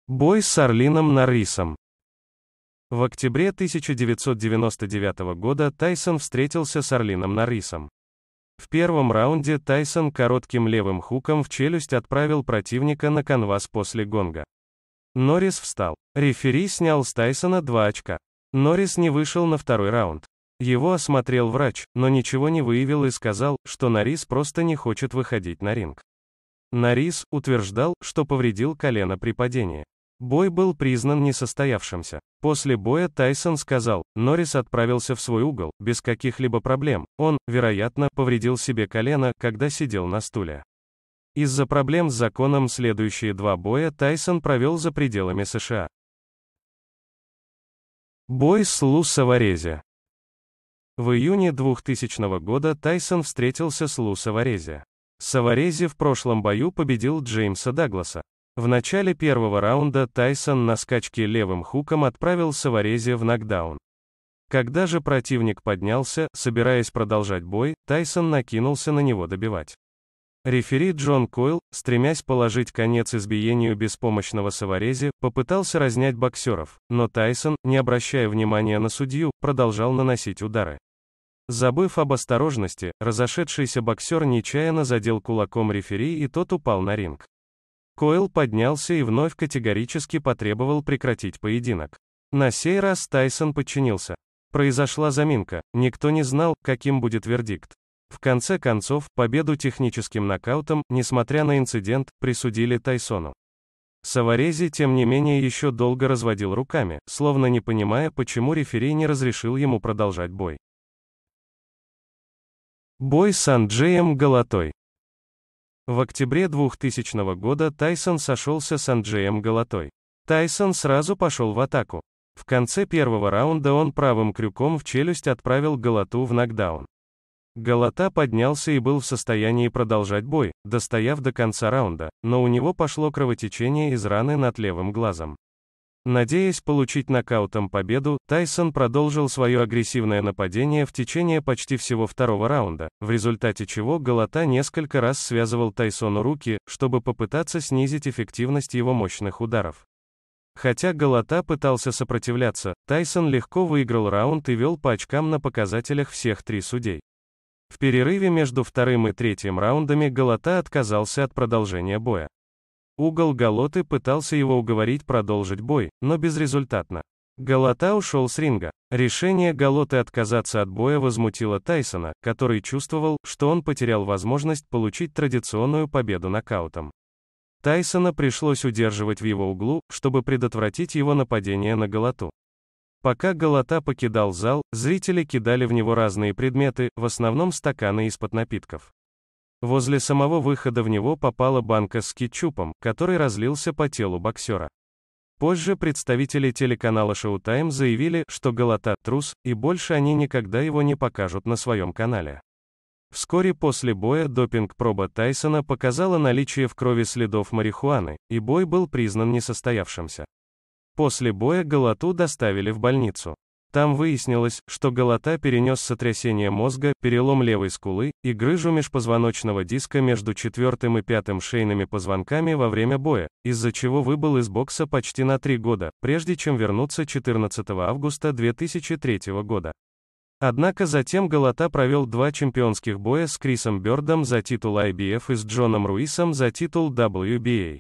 Бой с Орлином Нарисом. В октябре 1999 года Тайсон встретился с Орлином Нарисом. В первом раунде Тайсон коротким левым хуком в челюсть отправил противника на канвас после гонга. Норрис встал. Рефери снял с Тайсона два очка. Норрис не вышел на второй раунд. Его осмотрел врач, но ничего не выявил и сказал, что Норрис просто не хочет выходить на ринг. Норрис утверждал, что повредил колено при падении. Бой был признан несостоявшимся. После боя Тайсон сказал, Норрис отправился в свой угол, без каких-либо проблем. Он, вероятно, повредил себе колено, когда сидел на стуле. Из-за проблем с законом следующие два боя Тайсон провел за пределами США. Бой с Лу Саварези. В июне 2000 года Тайсон встретился с Лу Саварези. Саварези в прошлом бою победил Джеймса Дагласа, в начале первого раунда Тайсон на скачке левым хуком отправил Саварези в нокдаун. Когда же противник поднялся, собираясь продолжать бой, Тайсон накинулся на него добивать. Рефери Джон Койл, стремясь положить конец избиению беспомощного Саварези, попытался разнять боксеров, но Тайсон, не обращая внимания на судью, продолжал наносить удары. Забыв об осторожности, разошедшийся боксер нечаянно задел кулаком рефери и тот упал на ринг. Койл поднялся и вновь категорически потребовал прекратить поединок. На сей раз Тайсон подчинился. Произошла заминка, никто не знал, каким будет вердикт. В конце концов, победу техническим нокаутом, несмотря на инцидент, присудили Тайсону. Саварези, тем не менее, еще долго разводил руками, словно не понимая, почему рефери не разрешил ему продолжать бой. Бой с Анджеем Голотой. В октябре 2000 года Тайсон сошелся с Анджеем Голотой. Тайсон сразу пошел в атаку. В конце первого раунда он правым крюком в челюсть отправил Голоту в нокдаун. Голота поднялся и был в состоянии продолжать бой, достояв до конца раунда, но у него пошло кровотечение из раны над левым глазом. Надеясь получить нокаутом победу, Тайсон продолжил свое агрессивное нападение в течение почти всего второго раунда, в результате чего Голота несколько раз связывал Тайсону руки, чтобы попытаться снизить эффективность его мощных ударов. Хотя Голота пытался сопротивляться, Тайсон легко выиграл раунд и вел по очкам на показателях всех три судей. В перерыве между вторым и третьим раундами Голота отказался от продолжения боя. Угол Галоты пытался его уговорить продолжить бой, но безрезультатно. Галота ушел с ринга. Решение Галоты отказаться от боя возмутило Тайсона, который чувствовал, что он потерял возможность получить традиционную победу нокаутом. Тайсона пришлось удерживать в его углу, чтобы предотвратить его нападение на Галоту. Пока Галота покидал зал, зрители кидали в него разные предметы, в основном стаканы из-под напитков. Возле самого выхода в него попала банка с кетчупом, который разлился по телу боксера. Позже представители телеканала Showtime заявили, что Голота трус, и больше они никогда его не покажут на своем канале. Вскоре после боя допинг-проба Тайсона показала наличие в крови следов марихуаны, и бой был признан несостоявшимся. После боя Голоту доставили в больницу. Там выяснилось, что Голота перенес сотрясение мозга, перелом левой скулы и грыжу межпозвоночного диска между четвертым и пятым шейными позвонками во время боя, из-за чего выбыл из бокса почти на три года, прежде чем вернуться 14 августа 2003 года. Однако затем Голота провел два чемпионских боя с Крисом Бёрдом за титул IBF и с Джоном Руисом за титул WBA.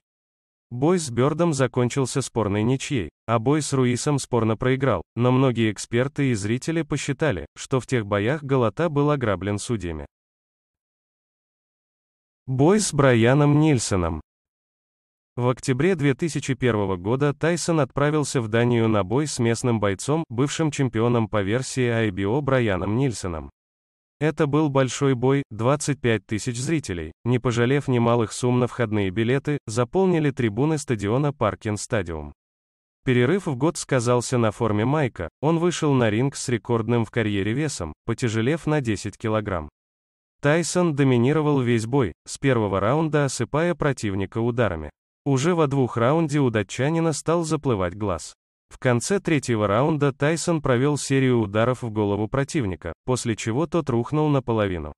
Бой с Бёрдом закончился спорной ничьей, а бой с Руисом спорно проиграл, но многие эксперты и зрители посчитали, что в тех боях Галата был ограблен судьями. Бой с Брайаном Нильсоном в октябре 2001 года Тайсон отправился в Данию на бой с местным бойцом, бывшим чемпионом по версии IBO Брайаном Нильсоном. Это был большой бой, 25 тысяч зрителей, не пожалев немалых сумм на входные билеты, заполнили трибуны стадиона Паркин Стадиум. Перерыв в год сказался на форме Майка, он вышел на ринг с рекордным в карьере весом, потяжелев на 10 килограмм. Тайсон доминировал весь бой, с первого раунда осыпая противника ударами. Уже во двух раунде у датчанина стал заплывать глаз. В конце третьего раунда Тайсон провел серию ударов в голову противника, после чего тот рухнул наполовину.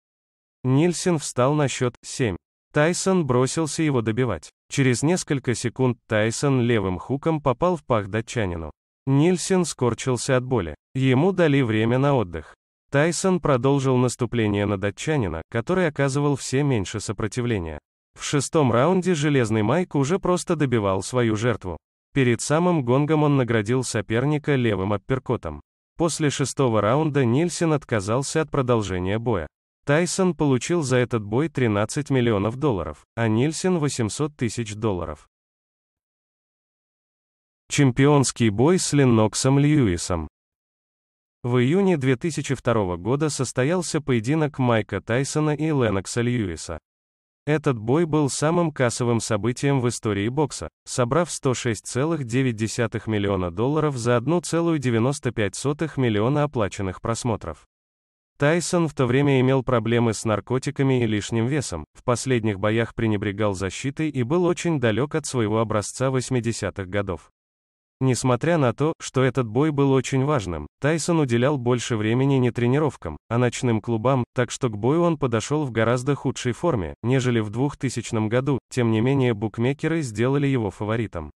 Нильсен встал на счет 7. Тайсон бросился его добивать. Через несколько секунд Тайсон левым хуком попал в пах датчанину. Нильсен скорчился от боли. Ему дали время на отдых. Тайсон продолжил наступление на датчанина, который оказывал все меньше сопротивления. В шестом раунде Железный Майк уже просто добивал свою жертву. Перед самым гонгом он наградил соперника левым апперкотом. После шестого раунда Нильсен отказался от продолжения боя. Тайсон получил за этот бой 13 миллионов долларов, а Нильсен 800 тысяч долларов. Чемпионский бой с Ленноксом Льюисом. В июне 2002 года состоялся поединок Майка Тайсона и Ленокса Льюиса. Этот бой был самым кассовым событием в истории бокса, собрав 106,9 миллиона долларов за 1,95 миллиона оплаченных просмотров. Тайсон в то время имел проблемы с наркотиками и лишним весом, в последних боях пренебрегал защитой и был очень далек от своего образца 80-х годов. Несмотря на то, что этот бой был очень важным, Тайсон уделял больше времени не тренировкам, а ночным клубам, так что к бою он подошел в гораздо худшей форме, нежели в 2000 году, тем не менее букмекеры сделали его фаворитом.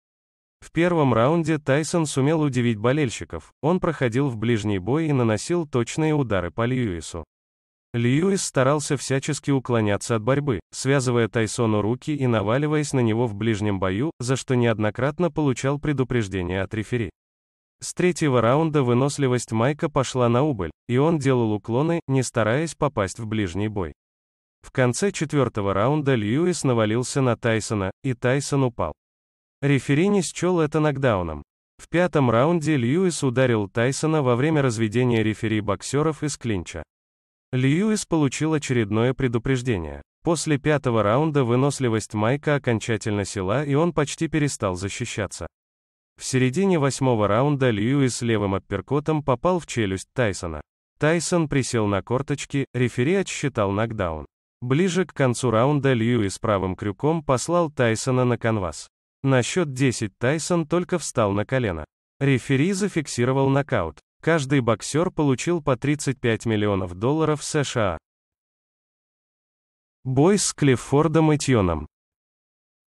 В первом раунде Тайсон сумел удивить болельщиков, он проходил в ближний бой и наносил точные удары по Льюису. Льюис старался всячески уклоняться от борьбы, связывая Тайсону руки и наваливаясь на него в ближнем бою, за что неоднократно получал предупреждение от рефери. С третьего раунда выносливость Майка пошла на убыль, и он делал уклоны, не стараясь попасть в ближний бой. В конце четвертого раунда Льюис навалился на Тайсона, и Тайсон упал. Рефери не счел это нокдауном. В пятом раунде Льюис ударил Тайсона во время разведения рефери боксеров из клинча. Льюис получил очередное предупреждение. После пятого раунда выносливость Майка окончательно села, и он почти перестал защищаться. В середине восьмого раунда Льюис левым апперкотом попал в челюсть Тайсона. Тайсон присел на корточки, рефери отсчитал нокдаун. Ближе к концу раунда Льюис правым крюком послал Тайсона на канвас. На счет 10 Тайсон только встал на колено. Рефери зафиксировал нокаут. Каждый боксер получил по 35 миллионов долларов США. Бой с Клиффордом и Тьоном.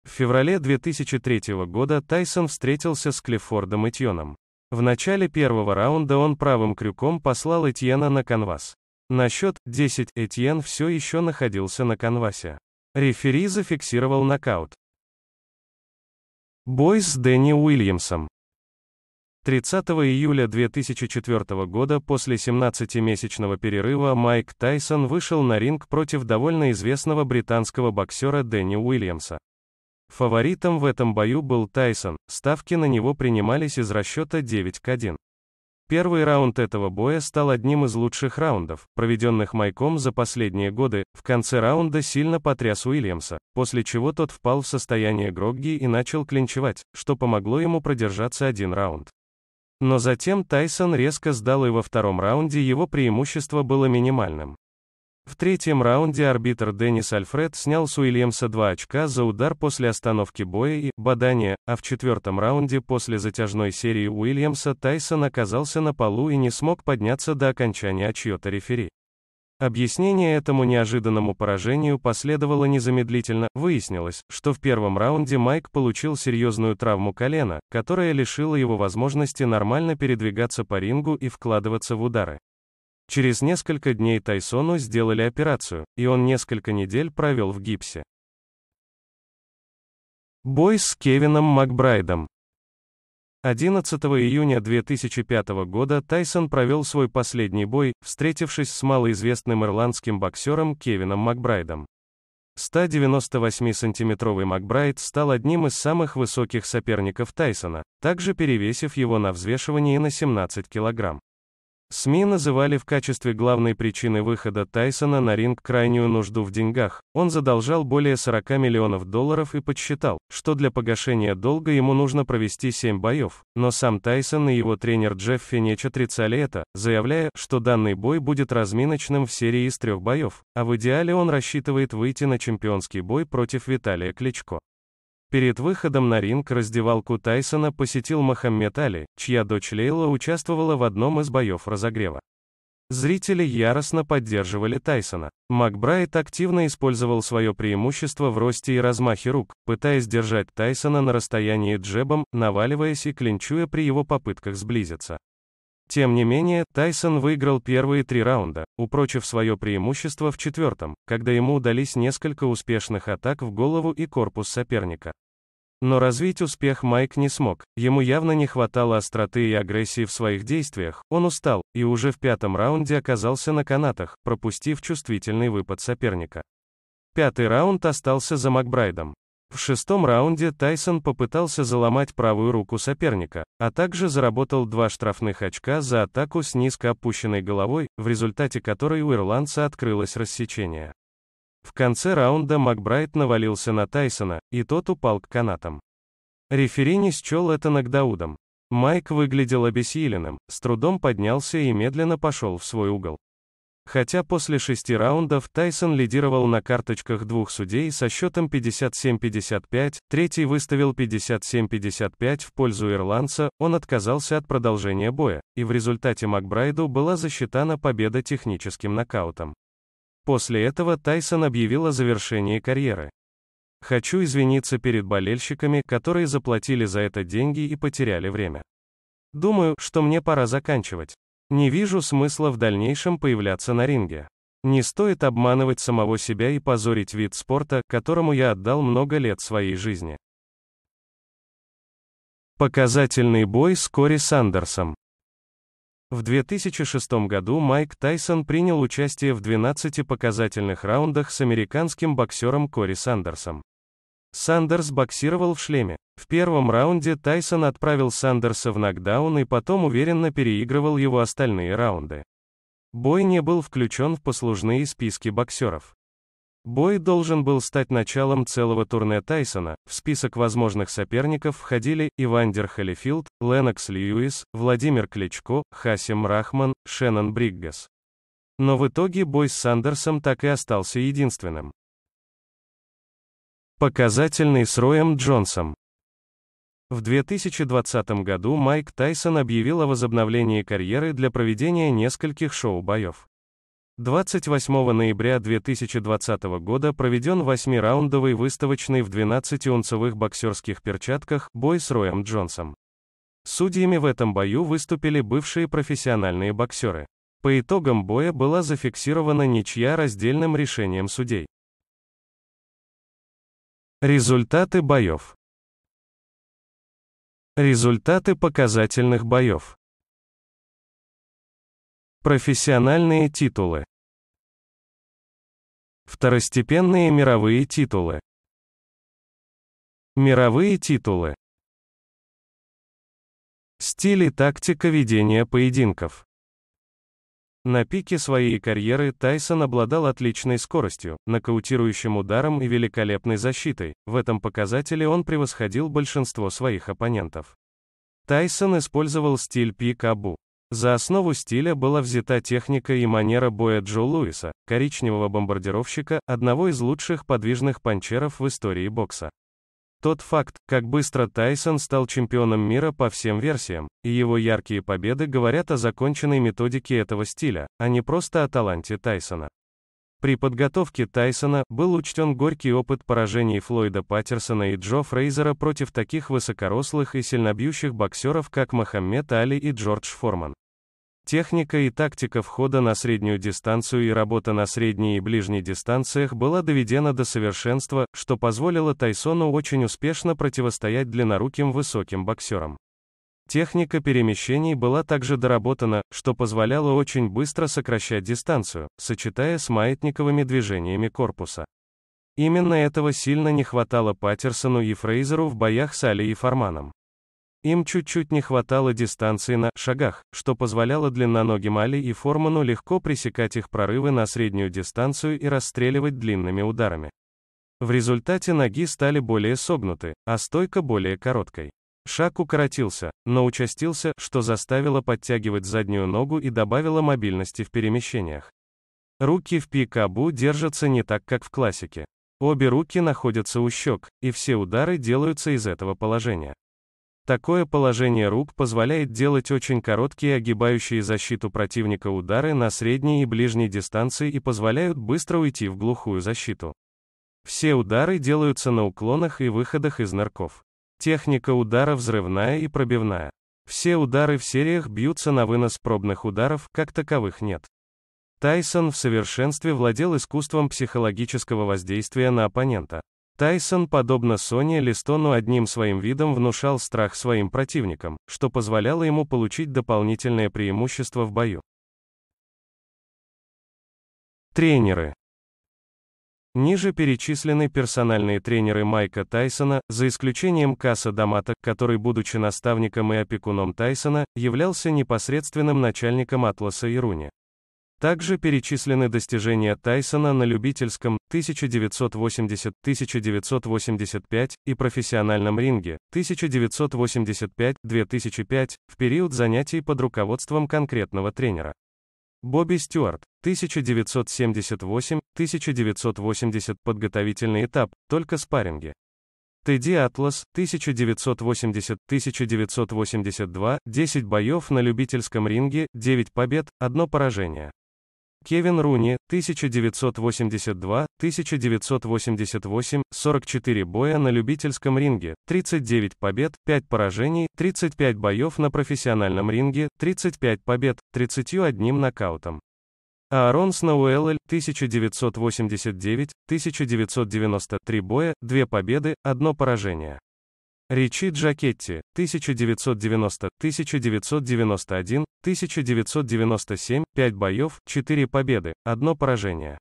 В феврале 2003 года Тайсон встретился с Клиффордом и Тьоном. В начале первого раунда он правым крюком послал Этьена на канвас. На счет 10 Этьен все еще находился на канвасе. Рефери зафиксировал нокаут. Бой с Дэнни Уильямсом. 30 июля 2004 года после 17-месячного перерыва Майк Тайсон вышел на ринг против довольно известного британского боксера Дэнни Уильямса. Фаворитом в этом бою был Тайсон, ставки на него принимались из расчета 9 к 1. Первый раунд этого боя стал одним из лучших раундов, проведенных Майком за последние годы, в конце раунда сильно потряс Уильямса, после чего тот впал в состояние Грогги и начал клинчевать, что помогло ему продержаться один раунд. Но затем Тайсон резко сдал и во втором раунде его преимущество было минимальным. В третьем раунде арбитр Деннис Альфред снял с Уильямса два очка за удар после остановки боя и бадания, а в четвертом раунде после затяжной серии Уильямса Тайсон оказался на полу и не смог подняться до окончания отчета рефери. Объяснение этому неожиданному поражению последовало незамедлительно. Выяснилось, что в первом раунде Майк получил серьезную травму колена, которая лишила его возможности нормально передвигаться по рингу и вкладываться в удары. Через несколько дней Тайсону сделали операцию, и он несколько недель провел в гипсе. Бой с Кевином Макбрайдом. 11 июня 2005 года Тайсон провел свой последний бой, встретившись с малоизвестным ирландским боксером Кевином Макбрайдом. 198-сантиметровый Макбрайд стал одним из самых высоких соперников Тайсона, также перевесив его на взвешивании на 17 килограмм. СМИ называли в качестве главной причины выхода Тайсона на ринг крайнюю нужду в деньгах. Он задолжал более 40 миллионов долларов и подсчитал, что для погашения долга ему нужно провести 7 боев. Но сам Тайсон и его тренер Джефф Финеч отрицали это, заявляя, что данный бой будет разминочным в серии из трех боев, а в идеале он рассчитывает выйти на чемпионский бой против Виталия Кличко. Перед выходом на ринг раздевалку Тайсона посетил Мохаммед Али, чья дочь Лейла участвовала в одном из боев разогрева. Зрители яростно поддерживали Тайсона. Макбрайт активно использовал свое преимущество в росте и размахе рук, пытаясь держать Тайсона на расстоянии джебом, наваливаясь и клинчуя при его попытках сблизиться. Тем не менее, Тайсон выиграл первые три раунда, упрочив свое преимущество в четвертом, когда ему удались несколько успешных атак в голову и корпус соперника. Но развить успех Майк не смог, ему явно не хватало остроты и агрессии в своих действиях, он устал, и уже в пятом раунде оказался на канатах, пропустив чувствительный выпад соперника. Пятый раунд остался за Макбрайдом. В шестом раунде Тайсон попытался заломать правую руку соперника, а также заработал два штрафных очка за атаку с низко опущенной головой, в результате которой у ирландца открылось рассечение. В конце раунда Макбрайт навалился на Тайсона, и тот упал к канатам. Рефери не счел это нокдаудом. Майк выглядел обессиленным, с трудом поднялся и медленно пошел в свой угол. Хотя после шести раундов Тайсон лидировал на карточках двух судей со счетом 57-55, третий выставил 57-55 в пользу ирландца, он отказался от продолжения боя, и в результате Макбрайду была засчитана победа техническим нокаутом. После этого Тайсон объявил о завершении карьеры. Хочу извиниться перед болельщиками, которые заплатили за это деньги и потеряли время. Думаю, что мне пора заканчивать. Не вижу смысла в дальнейшем появляться на ринге. Не стоит обманывать самого себя и позорить вид спорта, которому я отдал много лет своей жизни. Показательный бой с Кори Сандерсом. В 2006 году Майк Тайсон принял участие в 12 показательных раундах с американским боксером Кори Сандерсом. Сандерс боксировал в шлеме. В первом раунде Тайсон отправил Сандерса в нокдаун и потом уверенно переигрывал его остальные раунды. Бой не был включен в послужные списки боксеров. Бой должен был стать началом целого турне Тайсона. В список возможных соперников входили Ивандер Халифилд, Ленокс Льюис, Владимир Кличко, Хасим Рахман, Шеннон Бриггас. Но в итоге бой с Сандерсом так и остался единственным. Показательный с Роем Джонсом. В 2020 году Майк Тайсон объявил о возобновлении карьеры для проведения нескольких шоу-боев. 28 ноября 2020 года проведен раундовый выставочный в 12-унцевых боксерских перчатках бой с Роем Джонсом. Судьями в этом бою выступили бывшие профессиональные боксеры. По итогам боя была зафиксирована ничья раздельным решением судей. Результаты боев. Результаты показательных боев. Профессиональные титулы. Второстепенные мировые титулы. Мировые титулы. Стиль и тактика ведения поединков. На пике своей карьеры Тайсон обладал отличной скоростью, нокаутирующим ударом и великолепной защитой, в этом показателе он превосходил большинство своих оппонентов. Тайсон использовал стиль пик-абу. За основу стиля была взята техника и манера боя Джо Луиса, коричневого бомбардировщика, одного из лучших подвижных панчеров в истории бокса. Тот факт, как быстро Тайсон стал чемпионом мира по всем версиям, и его яркие победы говорят о законченной методике этого стиля, а не просто о таланте Тайсона. При подготовке Тайсона был учтен горький опыт поражений Флойда Паттерсона и Джо Фрейзера против таких высокорослых и сильнобьющих боксеров, как Мохаммед Али и Джордж Форман. Техника и тактика входа на среднюю дистанцию и работа на средней и ближней дистанциях была доведена до совершенства, что позволило Тайсону очень успешно противостоять длинноруким высоким боксерам. Техника перемещений была также доработана, что позволяло очень быстро сокращать дистанцию, сочетая с маятниковыми движениями корпуса. Именно этого сильно не хватало Паттерсону и Фрейзеру в боях с Али и Форманом. Им чуть-чуть не хватало дистанции на шагах, что позволяло длинноногим Али и Форману легко пресекать их прорывы на среднюю дистанцию и расстреливать длинными ударами. В результате ноги стали более согнуты, а стойка более короткой. Шаг укоротился, но участился, что заставило подтягивать заднюю ногу и добавило мобильности в перемещениях. Руки в пикабу держатся не так, как в классике. Обе руки находятся у щек, и все удары делаются из этого положения. Такое положение рук позволяет делать очень короткие огибающие защиту противника удары на средней и ближней дистанции и позволяют быстро уйти в глухую защиту. Все удары делаются на уклонах и выходах из нарков. Техника удара взрывная и пробивная. Все удары в сериях бьются на вынос пробных ударов, как таковых нет. Тайсон в совершенстве владел искусством психологического воздействия на оппонента. Тайсон, подобно Соне Листону, одним своим видом внушал страх своим противникам, что позволяло ему получить дополнительное преимущество в бою. Тренеры. Ниже перечислены персональные тренеры Майка Тайсона, за исключением Касса Дамата, который, будучи наставником и опекуном Тайсона, являлся непосредственным начальником Атласа и также перечислены достижения Тайсона на любительском 1980-1985 и профессиональном ринге 1985-2005 в период занятий под руководством конкретного тренера. Бобби Стюарт, 1978-1980 подготовительный этап, только спарринги. Тедди Атлас, 1980-1982, 10 боев на любительском ринге, 9 побед, 1 поражение. Кевин Руни, 1982-1988, 44 боя на любительском ринге, 39 побед, 5 поражений, 35 боев на профессиональном ринге, 35 побед, 31 нокаутом. Аарон Сноуэлл, 1989 1993 боя, 2 победы, 1 поражение. Ричи Джакетти, 1990, 1991, 1997, 5 боев, 4 победы, 1 поражение.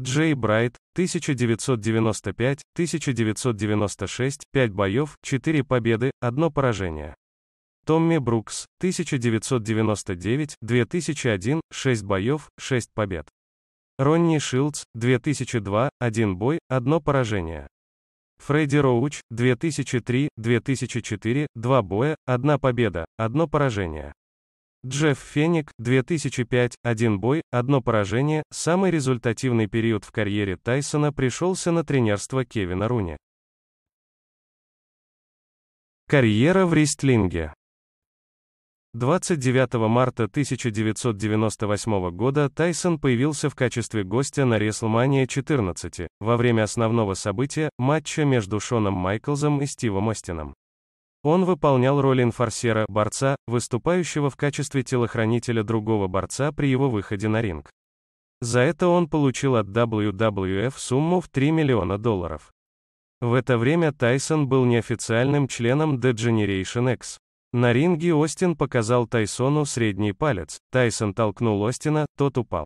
Джей Брайт, 1995, 1996, 5 боев, 4 победы, 1 поражение. Томми Брукс, 1999, 2001, 6 боев, 6 побед. Ронни Шилдс, 2002, 1 бой, 1 поражение. Фредди Роуч, 2003-2004, два боя, одна победа, одно поражение. Джефф Феник, 2005, один бой, одно поражение, самый результативный период в карьере Тайсона пришелся на тренерство Кевина Руни. Карьера в рестлинге. 29 марта 1998 года Тайсон появился в качестве гостя на WrestleMania 14, во время основного события, матча между Шоном Майклзом и Стивом Остином. Он выполнял роль инфорсера, борца, выступающего в качестве телохранителя другого борца при его выходе на ринг. За это он получил от WWF сумму в 3 миллиона долларов. В это время Тайсон был неофициальным членом The Generation X. На ринге Остин показал Тайсону средний палец, Тайсон толкнул Остина, тот упал.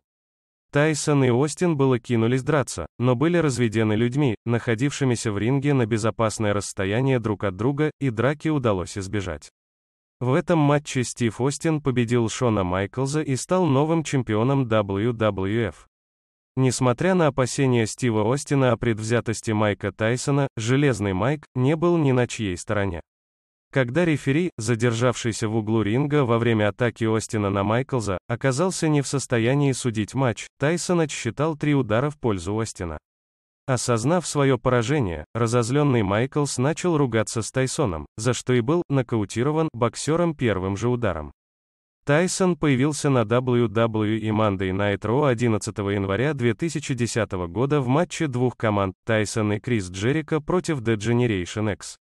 Тайсон и Остин было кинулись драться, но были разведены людьми, находившимися в ринге на безопасное расстояние друг от друга, и драки удалось избежать. В этом матче Стив Остин победил Шона Майклза и стал новым чемпионом WWF. Несмотря на опасения Стива Остина о предвзятости Майка Тайсона, Железный Майк не был ни на чьей стороне. Когда рефери, задержавшийся в углу ринга во время атаки Остина на Майклза, оказался не в состоянии судить матч, Тайсон отсчитал три удара в пользу Остина. Осознав свое поражение, разозленный Майклс начал ругаться с Тайсоном, за что и был нокаутирован боксером первым же ударом. Тайсон появился на WWE и Monday Night Raw 11 января 2010 года в матче двух команд Тайсон и Крис Джерика против The Generation X.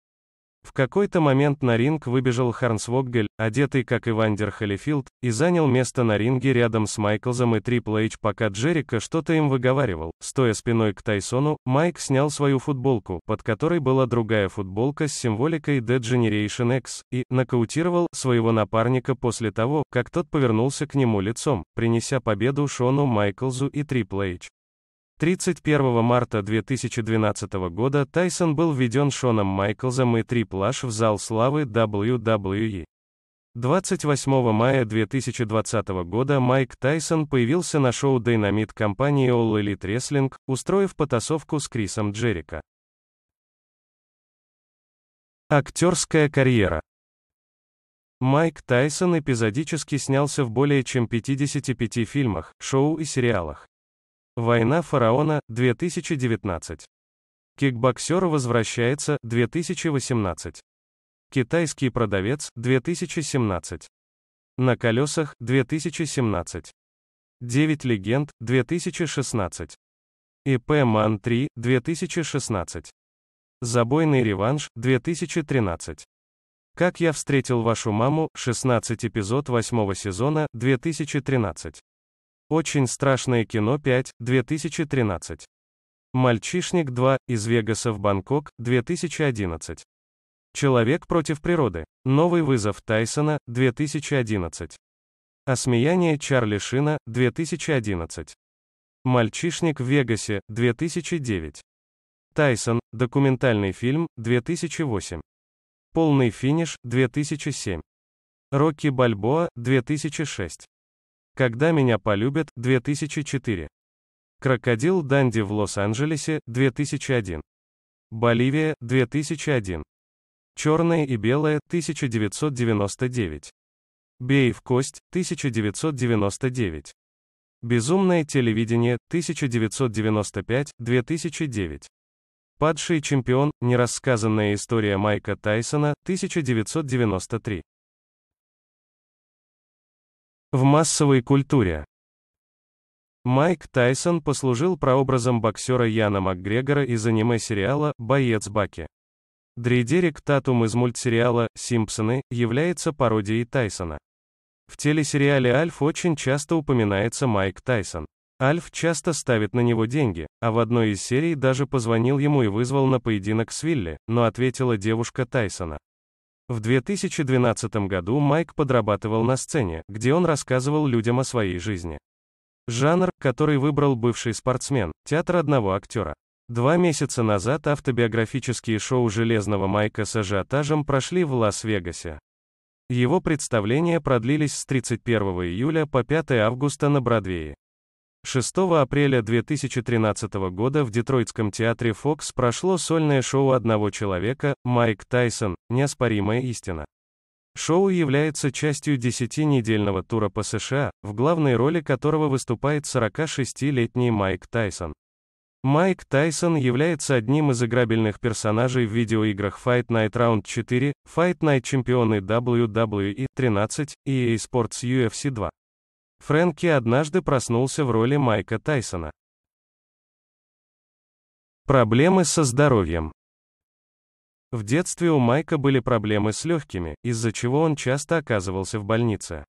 В какой-то момент на ринг выбежал Харнсвоггель, одетый как Ивандер Халифилд, и занял место на ринге рядом с Майклзом и Трипл Эйч, пока Джерика что-то им выговаривал. Стоя спиной к Тайсону, Майк снял свою футболку, под которой была другая футболка с символикой The Generation X, и нокаутировал своего напарника после того, как тот повернулся к нему лицом, принеся победу Шону Майклзу и Трипл Эйч. 31 марта 2012 года Тайсон был введен Шоном Майклзом и Трип в зал славы WWE. 28 мая 2020 года Майк Тайсон появился на шоу Dynamite компании All Elite Wrestling, устроив потасовку с Крисом Джерика. Актерская карьера Майк Тайсон эпизодически снялся в более чем 55 фильмах, шоу и сериалах. Война фараона 2019. Кикбоксер возвращается 2018. Китайский продавец 2017. На колесах 2017. 9 легенд 2016. ИП Ман 3 2016. Забойный реванш 2013. Как я встретил вашу маму 16 эпизод 8 сезона 2013. Очень страшное кино 5, 2013. Мальчишник 2, из Вегаса в Бангкок, 2011. Человек против природы. Новый вызов Тайсона, 2011. Осмеяние Чарли Шина, 2011. Мальчишник в Вегасе, 2009. Тайсон, документальный фильм, 2008. Полный финиш, 2007. Рокки Бальбоа, 2006. Когда меня полюбят, 2004. Крокодил Данди в Лос-Анджелесе, 2001. Боливия, 2001. Черное и белое, 1999. Бей в кость, 1999. Безумное телевидение, 1995-2009. Падший чемпион, нерассказанная история Майка Тайсона, 1993. В массовой культуре. Майк Тайсон послужил прообразом боксера Яна Макгрегора из аниме-сериала «Боец Баки». Дридерик Татум из мультсериала «Симпсоны» является пародией Тайсона. В телесериале «Альф» очень часто упоминается Майк Тайсон. Альф часто ставит на него деньги, а в одной из серий даже позвонил ему и вызвал на поединок с Вилли, но ответила девушка Тайсона. В 2012 году Майк подрабатывал на сцене, где он рассказывал людям о своей жизни. Жанр, который выбрал бывший спортсмен, театр одного актера. Два месяца назад автобиографические шоу «Железного Майка» с ажиотажем прошли в Лас-Вегасе. Его представления продлились с 31 июля по 5 августа на Бродвее. 6 апреля 2013 года в Детройтском театре Fox прошло сольное шоу одного человека, Майк Тайсон, «Неоспоримая истина». Шоу является частью десятинедельного тура по США, в главной роли которого выступает 46-летний Майк Тайсон. Майк Тайсон является одним из играбельных персонажей в видеоиграх Fight Night Round 4, Fight Night чемпионы WWE 13 и Esports UFC 2. Фрэнки однажды проснулся в роли Майка Тайсона. Проблемы со здоровьем. В детстве у Майка были проблемы с легкими, из-за чего он часто оказывался в больнице.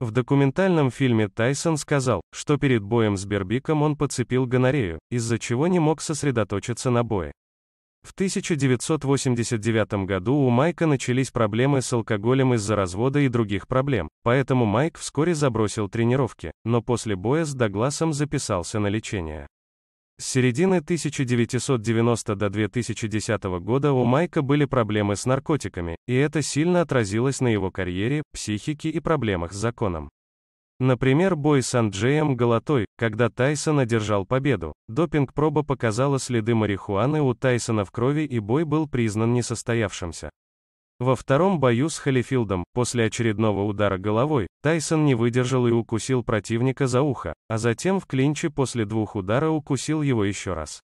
В документальном фильме Тайсон сказал, что перед боем с Бербиком он подцепил гонорею, из-за чего не мог сосредоточиться на бое. В 1989 году у Майка начались проблемы с алкоголем из-за развода и других проблем, поэтому Майк вскоре забросил тренировки, но после боя с Дагласом записался на лечение. С середины 1990 до 2010 года у Майка были проблемы с наркотиками, и это сильно отразилось на его карьере, психике и проблемах с законом. Например, бой с Анджеем Голотой, когда Тайсон одержал победу. Допинг-проба показала следы марихуаны у Тайсона в крови и бой был признан несостоявшимся. Во втором бою с Халифилдом, после очередного удара головой, Тайсон не выдержал и укусил противника за ухо, а затем в клинче после двух удара укусил его еще раз.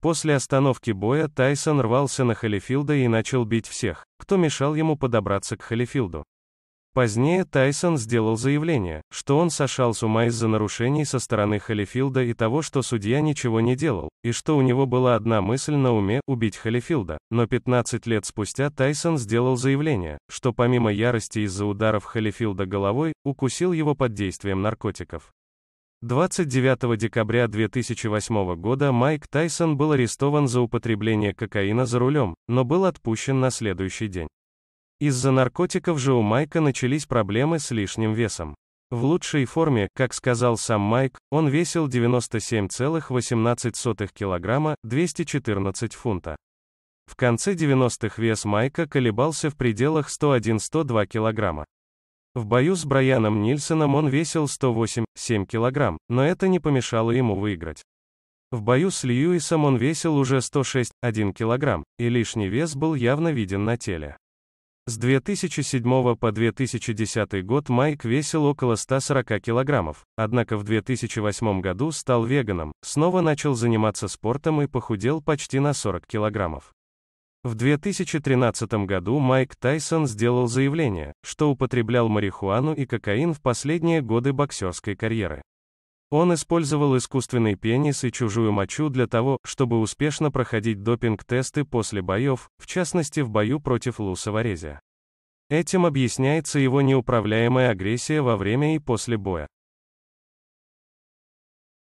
После остановки боя Тайсон рвался на Халифилда и начал бить всех, кто мешал ему подобраться к Халифилду. Позднее Тайсон сделал заявление, что он сошел с ума из-за нарушений со стороны Холлифилда и того, что судья ничего не делал, и что у него была одна мысль на уме – убить Холлифилда. Но 15 лет спустя Тайсон сделал заявление, что помимо ярости из-за ударов Холлифилда головой, укусил его под действием наркотиков. 29 декабря 2008 года Майк Тайсон был арестован за употребление кокаина за рулем, но был отпущен на следующий день. Из-за наркотиков же у Майка начались проблемы с лишним весом. В лучшей форме, как сказал сам Майк, он весил 97,18 килограмма, 214 фунта. В конце 90-х вес Майка колебался в пределах 101-102 килограмма. В бою с Брайаном Нильсоном он весил 108,7 килограмм, но это не помешало ему выиграть. В бою с Льюисом он весил уже 106,1 килограмм, и лишний вес был явно виден на теле. С 2007 по 2010 год Майк весил около 140 килограммов, однако в 2008 году стал веганом, снова начал заниматься спортом и похудел почти на 40 килограммов. В 2013 году Майк Тайсон сделал заявление, что употреблял марихуану и кокаин в последние годы боксерской карьеры. Он использовал искусственный пенис и чужую мочу для того, чтобы успешно проходить допинг-тесты после боев, в частности в бою против Лу Саварези. Этим объясняется его неуправляемая агрессия во время и после боя.